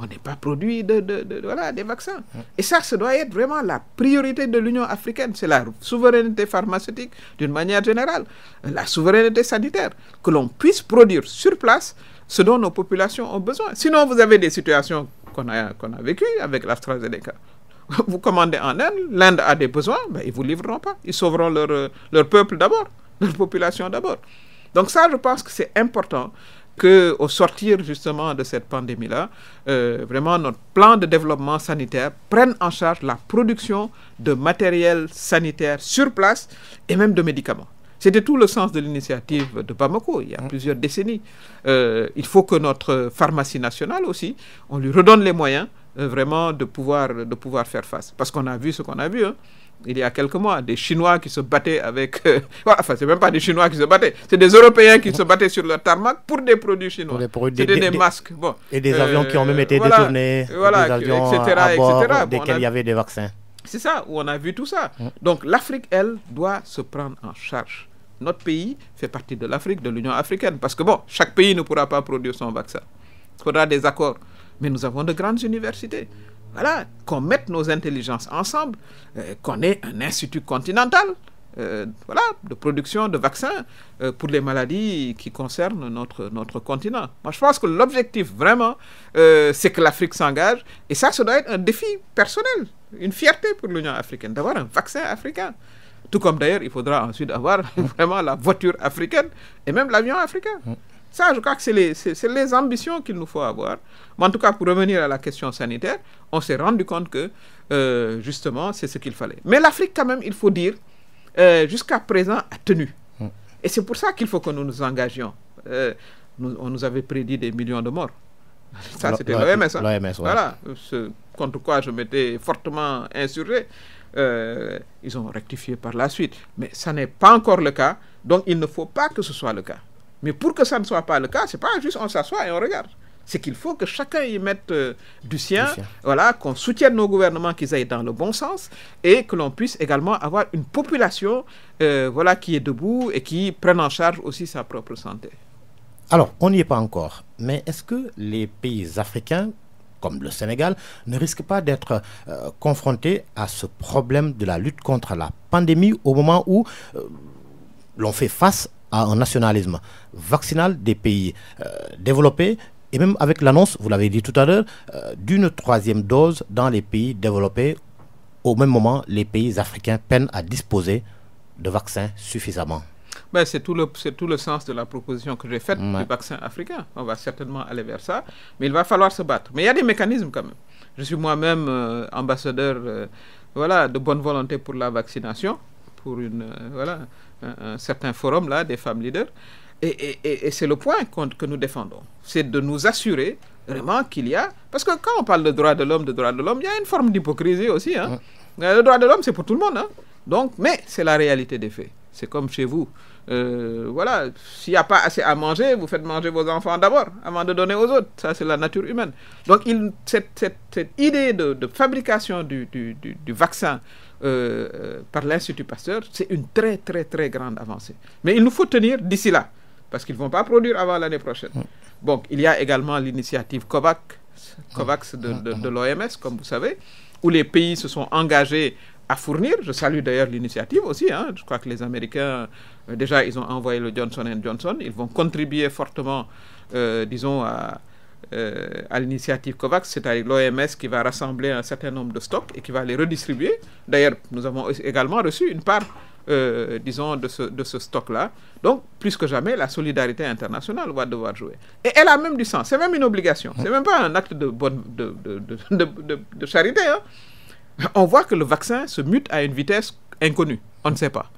A: on n'ait pas produit de, des vaccins. Et ça, ça doit être vraiment la priorité de l'Union africaine. C'est la souveraineté pharmaceutique d'une manière générale, la souveraineté sanitaire, que l'on puisse produire sur place ce dont nos populations ont besoin. Sinon, vous avez des situations qu'on a, qu'on a vécues avec l'AstraZeneca. Vous commandez en Inde, l'Inde a des besoins, ben, ils ne vous livreront pas. Ils sauveront leur, euh, leur peuple d'abord, leur population d'abord. Donc ça, je pense que c'est important que, au sortir justement de cette pandémie-là, euh, vraiment notre plan de développement sanitaire prenne en charge la production de matériel sanitaire sur place et même de médicaments. C'était tout le sens de l'initiative de Bamako il y a mm. plusieurs décennies. Euh, il faut que notre pharmacie nationale aussi, on lui redonne les moyens euh, vraiment de pouvoir, de pouvoir faire face. Parce qu'on a vu ce qu'on a vu. Hein. il y a quelques mois, des Chinois qui se battaient avec. Euh, enfin, c'est même pas des Chinois qui se battaient, c'est des Européens qui se battaient sur le tarmac pour des produits chinois. C'était des, des, masques. Bon. Et des avions qui ont même euh, été détournés. des avions etc. À bord il y avait des vaccins. C'est ça, où on a vu tout ça. Mm. Donc l'Afrique, elle, doit se prendre en charge. Notre pays fait partie de l'Afrique, de l'Union africaine, parce que bon, chaque pays ne pourra pas produire son vaccin. Il faudra des accords mais nous avons de grandes universités. Voilà, qu'on mette nos intelligences ensemble, euh, qu'on ait un institut continental. Euh, voilà, de production de vaccins euh, pour les maladies qui concernent notre, notre continent. Moi, je pense que l'objectif, vraiment, c'est que l'Afrique s'engage. Et ça, ça doit être un défi personnel, une fierté pour l'Union africaine, d'avoir un vaccin africain. Tout comme d'ailleurs, il faudra ensuite avoir vraiment la voiture africaine et même l'avion africain. Mm. Ça, je crois que c'est les, ambitions qu'il nous faut avoir. Mais en tout cas, pour revenir à la question sanitaire, on s'est rendu compte que, euh, justement, c'est ce qu'il fallait. Mais l'Afrique, quand même, il faut dire, euh, jusqu'à présent, a tenu. Mm. Et c'est pour ça qu'il faut que nous nous engagions. Euh, on nous avait prédit des millions de morts. Ça, c'était l'OMS. L'OMS, hein. Voilà, contre quoi je m'étais fortement insurgé. ils ont rectifié par la suite. Mais ça n'est pas encore le cas. Donc, il ne faut pas que ce soit le cas. Mais pour que ça ne soit pas le cas, c'est pas juste on s'assoit et on regarde. C'est qu'il faut que chacun y mette euh, du, sien, voilà, qu'on soutienne nos gouvernements, qu'ils aillent dans le bon sens et que l'on puisse également avoir une population euh, voilà, qui est debout et qui prenne en charge aussi sa propre santé.
B: Alors, on n'y est pas encore, mais est-ce que les pays africains comme le Sénégal, ne risquent pas d'être euh, confrontés à ce problème de la lutte contre la pandémie au moment où l'on fait face à un nationalisme vaccinal des pays euh, développés et même avec l'annonce, vous l'avez dit tout à l'heure, euh, d'une troisième dose dans les pays développés. Au même moment, les pays africains peinent à disposer de vaccins suffisamment.
A: Ben, c'est tout, le, tout le sens de la proposition que j'ai faite du vaccin africain. On va certainement aller vers ça, mais il va falloir se battre. Mais il y a des mécanismes quand même. Je suis moi-même euh, ambassadeur voilà, de bonne volonté pour la vaccination, pour une... voilà un, euh, euh, certain forum là des femmes leaders. Et, et, et c'est le point que nous défendons. C'est de nous assurer vraiment qu'il y a... Parce que quand on parle de droits de l'homme, de droits de l'homme, il y a une forme d'hypocrisie aussi. Hein. Euh, le droit de l'homme, c'est pour tout le monde. Hein. Donc, mais c'est la réalité des faits. C'est comme chez vous. voilà, s'il n'y a pas assez à manger, vous faites manger vos enfants d'abord, avant de donner aux autres. Ça, c'est la nature humaine. Donc, il, cette, cette, idée de, fabrication du, du, du vaccin euh, par l'Institut Pasteur, c'est une très très très grande avancée. Mais il nous faut tenir d'ici là, parce qu'ils ne vont pas produire avant l'année prochaine. Mm. Donc il y a également l'initiative COVAX, COVAX mm. de, mm. l'OMS, comme vous savez, où les pays se sont engagés à fournir. Je salue d'ailleurs l'initiative aussi. Hein. Je crois que les Américains, euh, déjà, ils ont envoyé le Johnson Johnson. Ils vont contribuer fortement, euh, disons, à, euh, à l'initiative COVAX, c'est-à-dire l'OMS qui va rassembler un certain nombre de stocks et qui va les redistribuer. D'ailleurs, nous avons également reçu une part, euh, disons, de ce, stock-là. Donc, plus que jamais, la solidarité internationale va devoir jouer. Et elle a même du sens, c'est même une obligation, c'est même pas un acte de, bonne, de, charité. Hein. On voit que le vaccin se mute à une vitesse inconnue, on ne sait pas.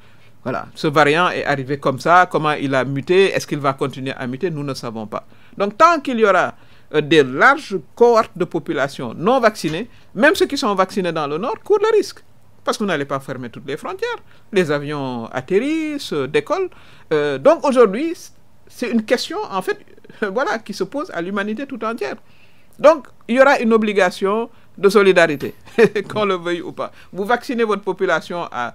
A: Voilà, ce variant est arrivé comme ça, comment il a muté, est-ce qu'il va continuer à muter, nous ne savons pas. Donc tant qu'il y aura euh, des larges cohortes de populations non vaccinées, même ceux qui sont vaccinés dans le nord, courent le risque. Parce que vous n'allez pas fermer toutes les frontières. Les avions atterrissent, euh, décollent. Euh, donc aujourd'hui, c'est une question, en fait, voilà, qui se pose à l'humanité tout entière. Donc, il y aura une obligation de solidarité, qu'on le veuille ou pas. Vous vaccinez votre population à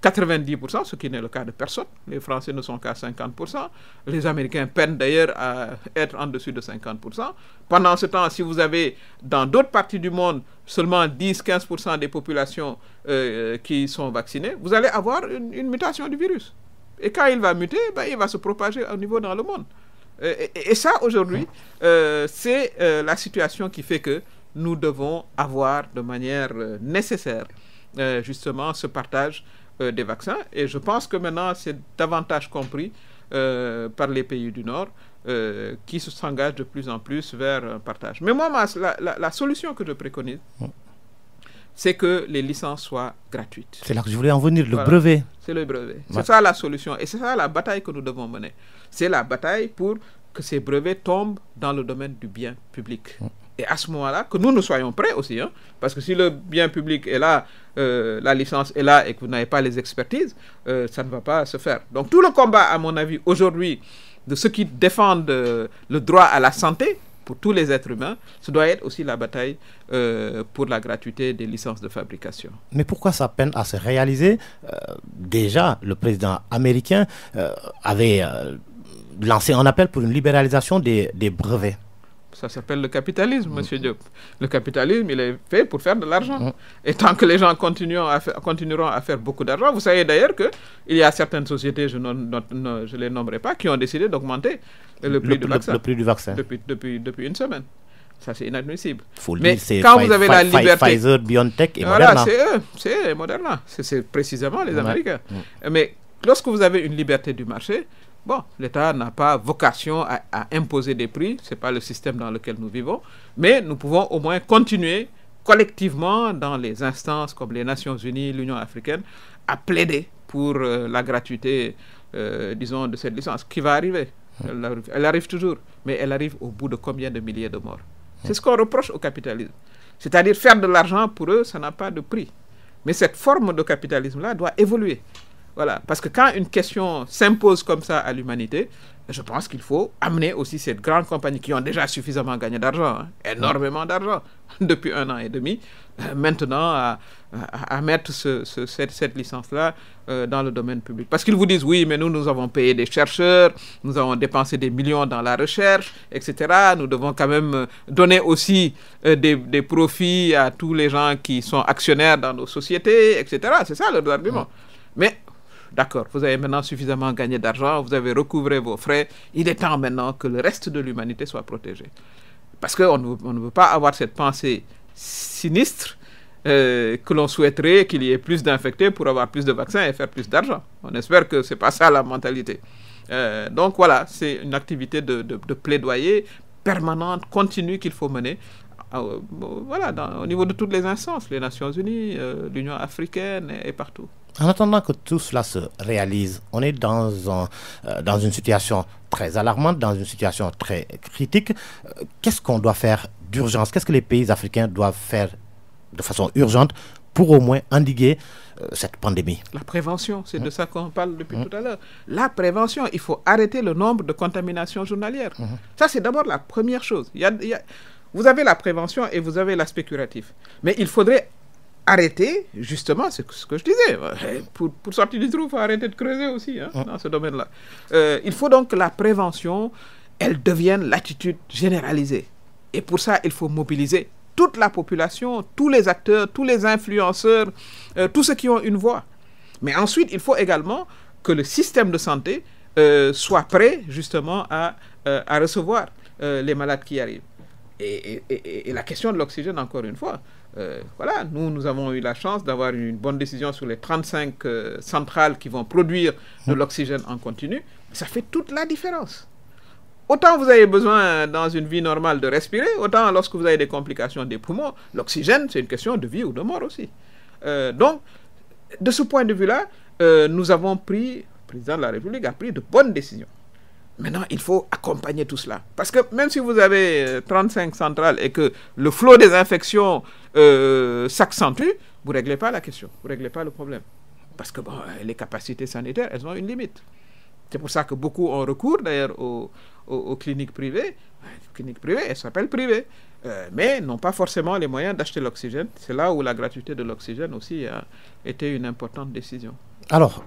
A: 90%, ce qui n'est le cas de personne. Les Français ne sont qu'à 50%. Les Américains peinent d'ailleurs à être en dessous de 50%. Pendant ce temps, si vous avez dans d'autres parties du monde seulement 10-15% des populations euh, euh, qui sont vaccinées, vous allez avoir une, mutation du virus. Et quand il va muter, ben, il va se propager au niveau dans le monde. Euh, et, ça, aujourd'hui, c'est la situation qui fait que nous devons avoir de manière nécessaire justement ce partage euh, des vaccins. Et je pense que maintenant, c'est davantage compris euh, par les pays du Nord euh, qui s'engagent de plus en plus vers un partage. Mais moi, la, solution que je préconise, c'est que les licences soient gratuites.
B: C'est là que je voulais en venir, le brevet. C'est
A: le brevet. C'est ça la solution. Et c'est ça la bataille que nous devons mener. C'est la bataille pour que ces brevets tombent dans le domaine du bien public. Et à ce moment-là, que nous, nous soyons prêts aussi. Hein, parce que si le bien public est là, euh, la licence est là et que vous n'avez pas les expertises, euh, ça ne va pas se faire. Donc tout le combat, à mon avis, aujourd'hui, de ceux qui défendent euh, le droit à la santé pour tous les êtres humains, ce doit être aussi la bataille pour la gratuité des licences de fabrication.
B: Mais pourquoi ça peine à se réaliser Déjà, le président américain avait lancé un appel pour une libéralisation des brevets.
A: Ça s'appelle le capitalisme, mm. Monsieur Diop. Le capitalisme, il est fait pour faire de l'argent. Mm. Et tant que les gens continueront à faire, à faire beaucoup d'argent, vous savez d'ailleurs que il y a certaines sociétés, je ne les nommerai pas, qui ont décidé d'augmenter le, prix du vaccin. Depuis, depuis, une semaine. Ça, c'est inadmissible. Faut Mais dire, quand vous avez la liberté... Pfizer, BioNTech et Moderna. c'est eux, c'est Moderna. C'est précisément les Américains. Mm. Mais lorsque vous avez une liberté du marché, Bon, l'État n'a pas vocation à, imposer des prix, ce n'est pas le système dans lequel nous vivons, mais nous pouvons au moins continuer collectivement dans les instances comme les Nations Unies, l'Union africaine, à plaider pour euh, la gratuité, euh, disons, de cette licence, qui va arriver. Elle arrive, elle arrive toujours, mais elle arrive au bout de combien de milliers de morts C'est ce qu'on reproche au capitalisme. C'est-à-dire faire de l'argent pour eux, ça n'a pas de prix. Mais cette forme de capitalisme-là doit évoluer. Voilà. Parce que quand une question s'impose comme ça à l'humanité, je pense qu'il faut amener aussi cette grande compagnie qui ont déjà suffisamment gagné d'argent, hein, énormément d'argent depuis un an et demi, euh, maintenant à, mettre ce, cette, licence-là euh, dans le domaine public. Parce qu'ils vous disent, oui, mais nous, nous avons payé des chercheurs, nous avons dépensé des millions dans la recherche, etc. Nous devons quand même euh, donner aussi des, des, profits à tous les gens qui sont actionnaires dans nos sociétés, etc. C'est ça leur argument. Mais D'accord, vous avez maintenant suffisamment gagné d'argent, vous avez recouvré vos frais, il est temps maintenant que le reste de l'humanité soit protégé. Parce qu'on ne, veut pas avoir cette pensée sinistre euh, que l'on souhaiterait qu'il y ait plus d'infectés pour avoir plus de vaccins et faire plus d'argent. On espère que ce n'est pas ça la mentalité. Euh, donc voilà, c'est une activité de, plaidoyer permanente, continue qu'il faut mener euh, voilà, au niveau de toutes les instances, les Nations Unies, l'Union africaine et partout.
B: En attendant que tout cela se réalise, on est dans, un, euh, dans une situation très alarmante, dans une situation très critique. Euh, qu'est-ce qu'on doit faire d'urgence Qu'est-ce que les pays africains doivent faire de façon urgente pour au moins endiguer euh, cette pandémie
A: La prévention, c'est de mmh. ça qu'on parle depuis mmh. tout à l'heure. La prévention, il faut arrêter le nombre de contaminations journalières. Mmh. Ça, c'est d'abord la première chose. vous avez la prévention et vous avez l'aspect curatif. Mais il faudrait arrêter, justement, c'est ce que je disais, pour, pour sortir du trou, il faut arrêter de creuser aussi hein, dans ce domaine-là. Euh, il faut donc que la prévention, elle devienne l'attitude généralisée. Et pour ça, il faut mobiliser toute la population, tous les acteurs, tous les influenceurs, euh, tous ceux qui ont une voix. Mais ensuite, il faut également que le système de santé euh, soit prêt justement à, à recevoir les malades qui arrivent. et, et, et la question de l'oxygène, encore une fois, euh, voilà, nous, nous avons eu la chance d'avoir une bonne décision sur les 35 euh, centrales qui vont produire de mmh. l'oxygène en continu. Ça fait toute la différence. Autant vous avez besoin dans une vie normale de respirer, autant lorsque vous avez des complications des poumons, l'oxygène, c'est une question de vie ou de mort aussi. Euh, donc, de ce point de vue-là, nous avons pris, le président de la République a pris de bonnes décisions. Maintenant, il faut accompagner tout cela. Parce que même si vous avez 35 centrales et que le flot des infections euh, s'accentue, vous ne réglez pas la question, vous ne réglez pas le problème. Parce que les capacités sanitaires, elles ont une limite. C'est pour ça que beaucoup ont recours d'ailleurs aux, cliniques privées. Les cliniques privées, elles s'appellent privées, euh, mais n'ont pas forcément les moyens d'acheter l'oxygène. C'est là où la gratuité de l'oxygène aussi a été une importante décision.
B: Alors,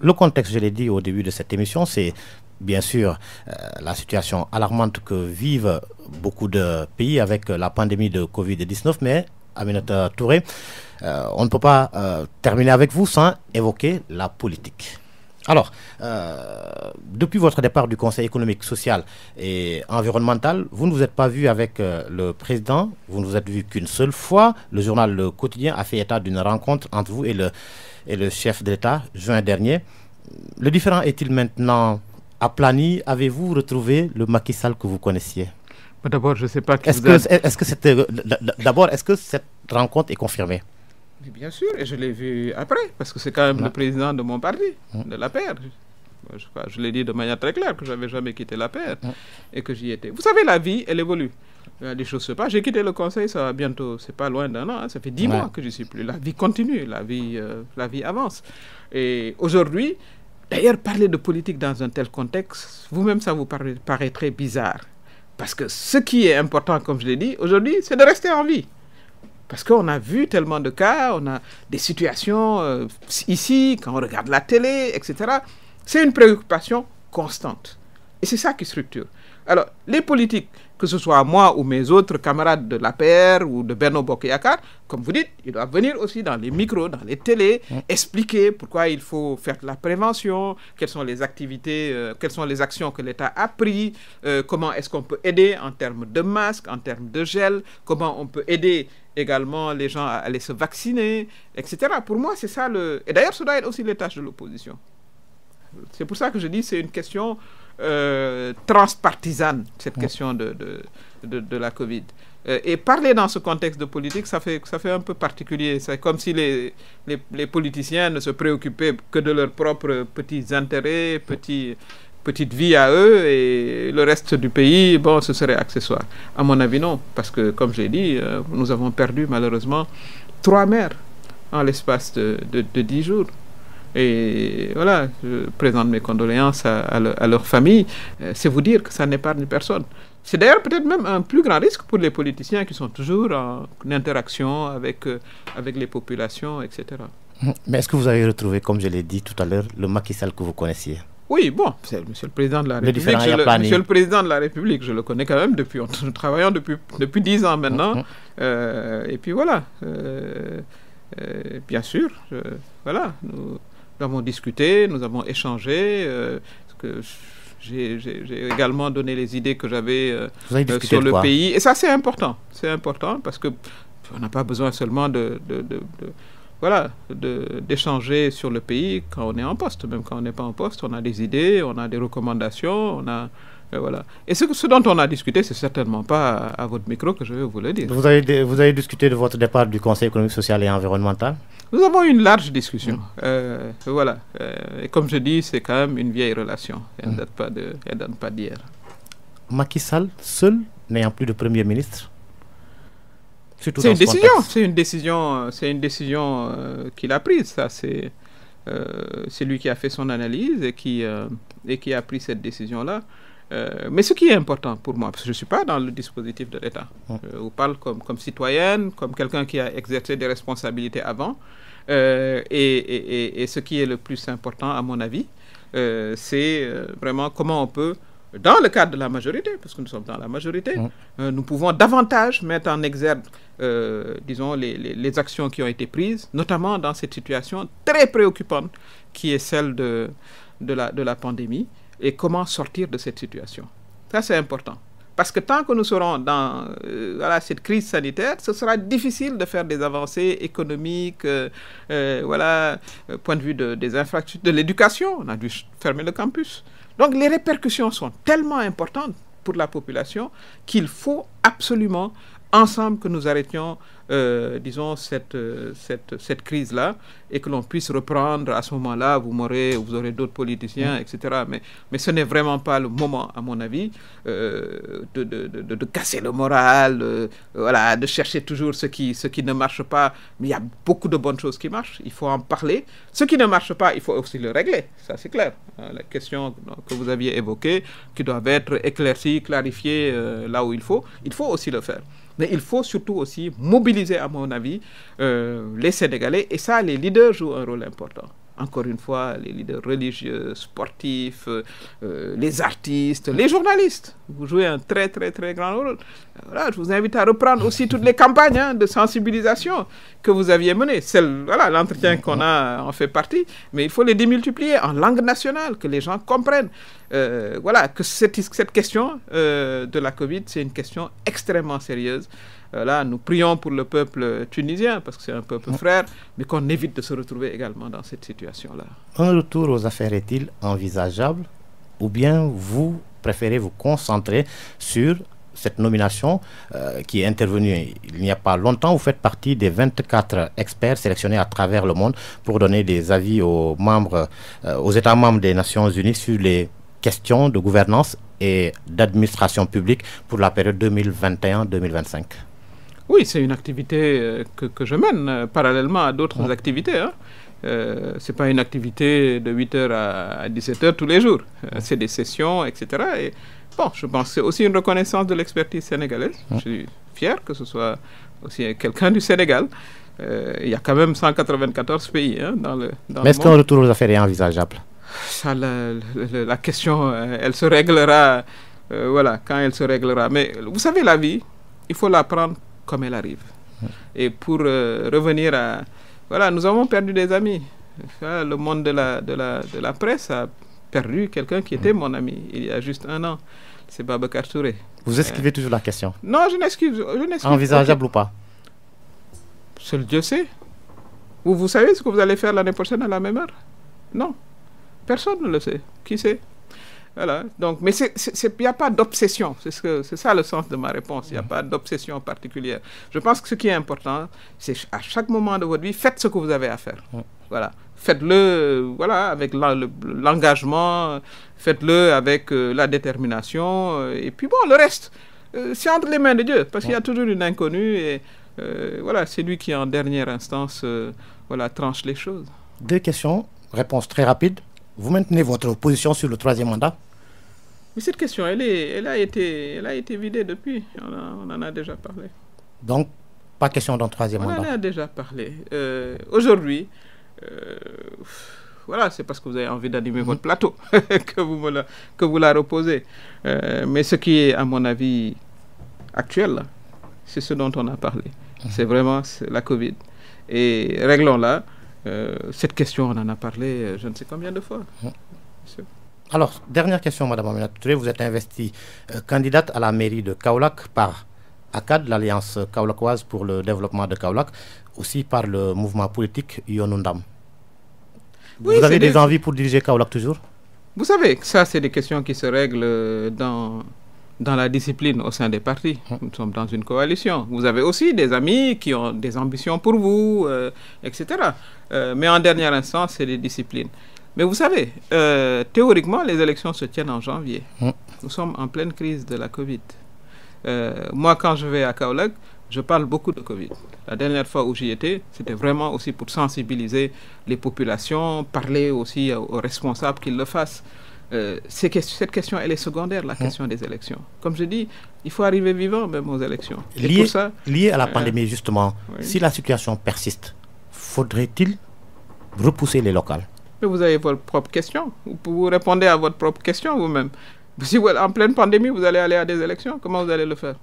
B: le contexte, je l'ai dit au début de cette émission, c'est bien sûr euh, la situation alarmante que vivent beaucoup de pays avec la pandémie de Covid-19, mais Aminata Touré. Euh, on ne peut pas euh, terminer avec vous sans évoquer la politique. Alors, euh, depuis votre départ du Conseil économique, social et environnemental, vous ne vous êtes pas vu avec le président, vous ne vous êtes vu qu'une seule fois. Le journal Le Quotidien a fait état d'une rencontre entre vous et le, et le chef d'État juin dernier. Le différent est-il maintenant aplani Avez-vous retrouvé le Macky Sall que vous connaissiez
A: D'abord, je ne sais pas est-ce que,
B: est-ce euh, que D'abord, est-ce que cette rencontre est confirmée
A: Bien sûr, et je l'ai vu après, parce que c'est quand même ah. le président de mon parti, ah. de la paire. Je, l'ai dit de manière très claire que je n'avais jamais quitté la paire ah. et que j'y étais. Vous savez, la vie, elle évolue. Les choses se passent. J'ai quitté le conseil, ça va bientôt, c'est pas loin d'un an, hein, ça fait dix mois que je suis plus. La vie continue, la vie, euh, la vie avance. Et aujourd'hui, d'ailleurs, parler de politique dans un tel contexte, vous-même, ça vous paraîtrait paraît très bizarre. Parce que ce qui est important, comme je l'ai dit, aujourd'hui, c'est de rester en vie. Parce qu'on a vu tellement de cas, on a des situations euh, ici, quand on regarde la télé, etc. C'est une préoccupation constante. Et c'est ça qui structure. Alors, les politiques, que ce soit moi ou mes autres camarades de la PR ou de Beno Bokeyakar, comme vous dites, ils doivent venir aussi dans les micros, dans les télés, expliquer pourquoi il faut faire de la prévention, quelles sont les activités, euh, quelles sont les actions que l'État a prises, euh, comment est-ce qu'on peut aider en termes de masques, en termes de gel, comment on peut aider également les gens à aller se vacciner, etc. Pour moi, c'est ça le... Et d'ailleurs, cela doit être aussi les tâches de l'opposition. C'est pour ça que je dis c'est une question euh, transpartisane, cette mm. question de, de, de, la Covid. Euh, et parler dans ce contexte de politique, ça fait, ça fait un peu particulier. C'est comme si les, les, politiciens ne se préoccupaient que de leurs propres petits intérêts, petits, petites vies à eux, et le reste du pays, bon, ce serait accessoire. À mon avis, non, parce que, comme j'ai dit, euh, nous avons perdu malheureusement trois maires en l'espace de, de dix jours. Et voilà, je présente mes condoléances à, leur famille. Euh, c'est vous dire que ça n'épargne personne. C'est d'ailleurs peut-être même un plus grand risque pour les politiciens qui sont toujours en interaction avec, euh, avec les populations, etc.
B: Hum, mais est-ce que vous avez retrouvé, comme je l'ai dit tout à l'heure, le Macky que vous connaissiez
A: oui, bon, c'est Monsieur le Président de la le République. Je le, monsieur le Président de la République, je le connais quand même depuis, nous travaillons depuis depuis dix ans maintenant. Hum, hum. Euh, et puis voilà, bien sûr, voilà, nous, nous avons discuté, nous avons échangé. Euh, j'ai également donné les idées que j'avais euh, sur le pays. Et ça, c'est important. C'est important parce que on n'a pas besoin seulement de, de, de voilà, d'échanger sur le pays quand on est en poste. Même quand on n'est pas en poste, on a des idées, on a des recommandations, on a et voilà. Et ce, dont on a discuté, c'est certainement pas à, votre micro que je vais vous le dire. Vous
B: avez, discuté de votre départ du Conseil économique, social et environnemental
A: Nous avons eu une large discussion. Mm. Euh, voilà. Euh, et comme je dis, c'est quand même une vieille relation. Elle ne mm. date pas d'hier.
B: Macky Sall, seul, n'ayant plus de Premier ministre C'est une, décision.
A: Euh, c'est une décision, qu'il a prise. Ça, c'est lui qui a fait son analyse et qui, et qui a pris cette décision-là. Euh, mais ce qui est important pour moi, parce que je ne suis pas dans le dispositif de l'État, je mmh. euh, vous parle comme, comme citoyenne, comme quelqu'un qui a exercé des responsabilités avant, euh, et, ce qui est le plus important à mon avis, c'est vraiment comment on peut, dans le cadre de la majorité, parce que nous sommes dans la majorité, mmh. nous pouvons davantage mettre en exergue, disons, les, les, les actions qui ont été prises, notamment dans cette situation très préoccupante qui est celle de, de la, de la pandémie et comment sortir de cette situation. Ça, c'est important. Parce que tant que nous serons dans euh, cette crise sanitaire, ce sera difficile de faire des avancées économiques, euh, euh, voilà, point de vue des infrastructures, de l'éducation. On a dû fermer le campus. Donc les répercussions sont tellement importantes pour la population qu'il faut absolument ensemble que nous arrêtions, euh, disons, cette, euh, cette, cette crise-là et que l'on puisse reprendre à ce moment-là. Vous m'aurez, vous aurez d'autres politiciens, mm. etc. Mais, mais ce n'est vraiment pas le moment, à mon avis, euh, de, de, de, casser le moral, voilà, de chercher toujours ce qui, ce qui ne marche pas. Mais il y a beaucoup de bonnes choses qui marchent. Il faut en parler. Ce qui ne marche pas, il faut aussi le régler. Ça, c'est clair. Hein. La question que vous aviez évoquée, qui doivent être éclaircie, clarifiée, là où il faut, il faut aussi le faire. Mais il faut surtout aussi mobiliser, à mon avis, euh, les Sénégalais. Et ça, les leaders jouent un rôle important encore une fois, les leaders religieux, sportifs, euh, euh, les artistes, les journalistes. Vous jouez un très, très, très grand rôle. je vous invite à reprendre aussi toutes les campagnes hein, de sensibilisation que vous aviez menées. voilà, l'entretien qu'on a euh, en fait partie, mais il faut les démultiplier en langue nationale, que les gens comprennent. voilà, que cette, question de la Covid, c'est une question extrêmement sérieuse. Euh, là, nous prions pour le peuple tunisien, parce que c'est un peuple mm. frère, mais qu'on évite de se retrouver également dans cette situation-là.
B: Un retour aux affaires est-il envisageable ou bien vous préférez vous concentrer sur cette nomination euh, qui est intervenue il n'y a pas longtemps. Vous faites partie des 24 experts sélectionnés à travers le monde pour donner des avis aux membres, euh, aux États membres des Nations Unies sur les questions de gouvernance et d'administration publique pour la période 2021-2025.
A: Oui, c'est une activité euh, que, que, je mène euh, parallèlement à d'autres activités. Hein. Euh, c'est pas une activité de 8h à 17h tous les jours. Euh, c'est des sessions, etc. Et bon, je pense que c'est aussi une reconnaissance de l'expertise sénégalaise. Je suis fier que ce soit aussi quelqu'un du Sénégal. Il y a quand même 194 pays hein, dans le dans Mais est-ce qu'un
B: retour aux affaires est envisageable
A: la, la question, elle se réglera, voilà, quand elle se réglera. Mais vous savez, la vie, il faut la prendre comme elle arrive. Et pour euh, revenir à... Voilà, nous avons perdu des amis. le monde de la, de, la, de la presse a perdu quelqu'un qui était mm. mon ami il y a juste un an. C'est Babacar Touré. Vous esquivez toujours la question Non, je n'excuse pas. Envisageable ou pas Seul Dieu sait. Vous, vous savez ce que vous allez faire l'année prochaine à la même heure Non. Personne ne le sait. Qui sait voilà. Donc, mais il n'y a pas d'obsession. C'est ça le sens de ma réponse. Il n'y a pas d'obsession particulière. Je pense que ce qui est important, c'est à chaque moment de votre vie, faites ce que vous avez à faire. Voilà. Faites-le voilà, avec l'engagement, faites-le avec euh, la détermination. et puis bon, le reste, euh, c'est entre les mains de Dieu. Parce qu'il y a toujours une inconnue. Et euh, voilà, c'est lui qui, en dernière instance, voilà, tranche les choses.
B: Deux questions, réponse très rapide. Vous maintenez votre position sur le troisième
A: mandat mais cette question, elle, est, elle, a, été, elle a été vidée depuis. On, en a déjà parlé.
B: Donc, pas question d'un troisième mandat. On
A: en a déjà parlé. Euh, aujourd'hui, euh, voilà, c'est parce que vous avez envie d'animer mhm. votre plateau que, vous me la, que vous la reposez. Euh, mais ce qui est, à mon avis, actuel, c'est ce dont on a parlé. Mhm. C'est vraiment la Covid. Et réglons-la. cette question, on en a parlé je ne sais combien de fois. Mmh. Alors,
B: dernière question, Madame Amina Vous êtes investie euh, candidate à la mairie de Kaolac par ACAD, l'Alliance kaolakoise pour le développement de Kaolac, aussi par le mouvement politique Yonundam.
A: vous avez des, envies
B: pour diriger Kaolac toujours
A: Vous savez, ça, c'est des questions qui se règlent dans, dans la discipline au sein des partis. Hein. Nous sommes dans une coalition. Vous avez aussi des amis qui ont des ambitions pour vous, euh, etc. Euh, mais en dernier instance, c'est des disciplines. Mais vous savez, euh, théoriquement, les élections se tiennent en janvier. Hum. Nous sommes en pleine crise de la Covid. Euh, moi, quand je vais à Kaolag, je parle beaucoup de Covid. La dernière fois où j'y étais, c'était vraiment aussi pour sensibiliser les populations, parler aussi aux responsables qu'ils le fassent. Euh, cette question, elle est secondaire, la hum. question des élections. Comme je dis, il faut arriver vivant même aux élections. Lié,
B: lié à la pandémie, justement, si la situation persiste, faudrait-il repousser les locales
A: mais vous avez votre propre question. Vous, répondez à votre propre question vous-même. Si vous, en pleine pandémie, vous allez aller à des élections, comment vous allez le faire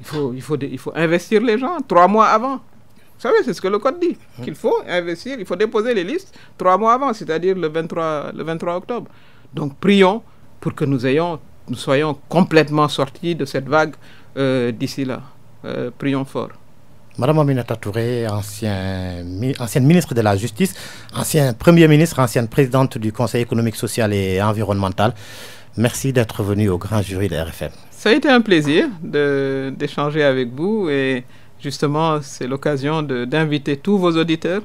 A: il faut, il, faut, il faut investir les gens trois mois avant. Vous savez, c'est ce que le code dit, hein? qu'il faut investir, il faut déposer les listes trois mois avant, c'est-à-dire le 23, le octobre. Donc prions pour que nous, ayons, nous soyons complètement sortis de cette vague euh, d'ici là. Euh, prions fort.
B: Madame Aminata Touré, ancien, ancienne ministre de la Justice, ancien Premier ministre, ancienne présidente du Conseil économique, social et environnemental, merci d'être venue au grand jury de RFM.
A: Ça a été un plaisir d'échanger avec vous et justement c'est l'occasion d'inviter tous vos auditeurs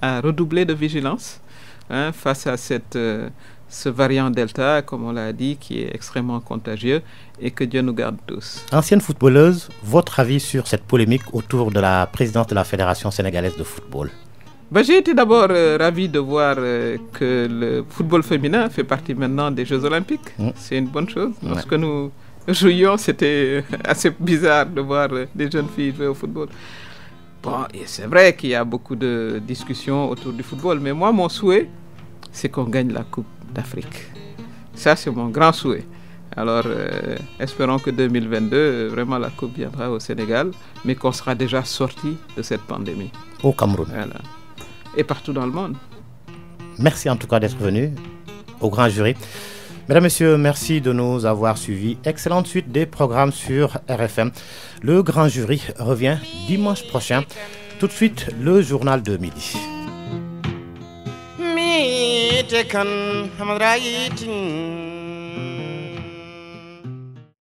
A: à redoubler de vigilance hein, face à cette... Euh, ce variant Delta, comme on l'a dit, qui est extrêmement contagieux et que Dieu nous garde tous.
B: Ancienne footballeuse, votre avis sur cette polémique autour de la présidente de la Fédération sénégalaise de football
A: bah, J'ai été d'abord euh, ravi de voir euh, que le football féminin fait partie maintenant des Jeux olympiques. Mm. C'est une bonne chose. parce Lorsque nous jouions, c'était euh, assez bizarre de voir des jeunes filles jouer au football. Bon, c'est vrai qu'il y a beaucoup de discussions autour du football, mais moi, mon souhait, c'est qu'on gagne la Coupe d'Afrique. Ça, c'est mon grand souhait. Alors, euh, espérons que 2022, vraiment, la Coupe viendra au Sénégal, mais qu'on sera déjà sorti de cette pandémie. Au Cameroun. Voilà. Et partout dans le monde.
B: Merci en tout cas d'être venu au grand jury. Mesdames, Messieurs, merci de nous avoir suivis. Excellente suite des programmes sur RFM. Le grand jury revient dimanche prochain. Tout de suite, le journal de midi. Taken, I'm right eating.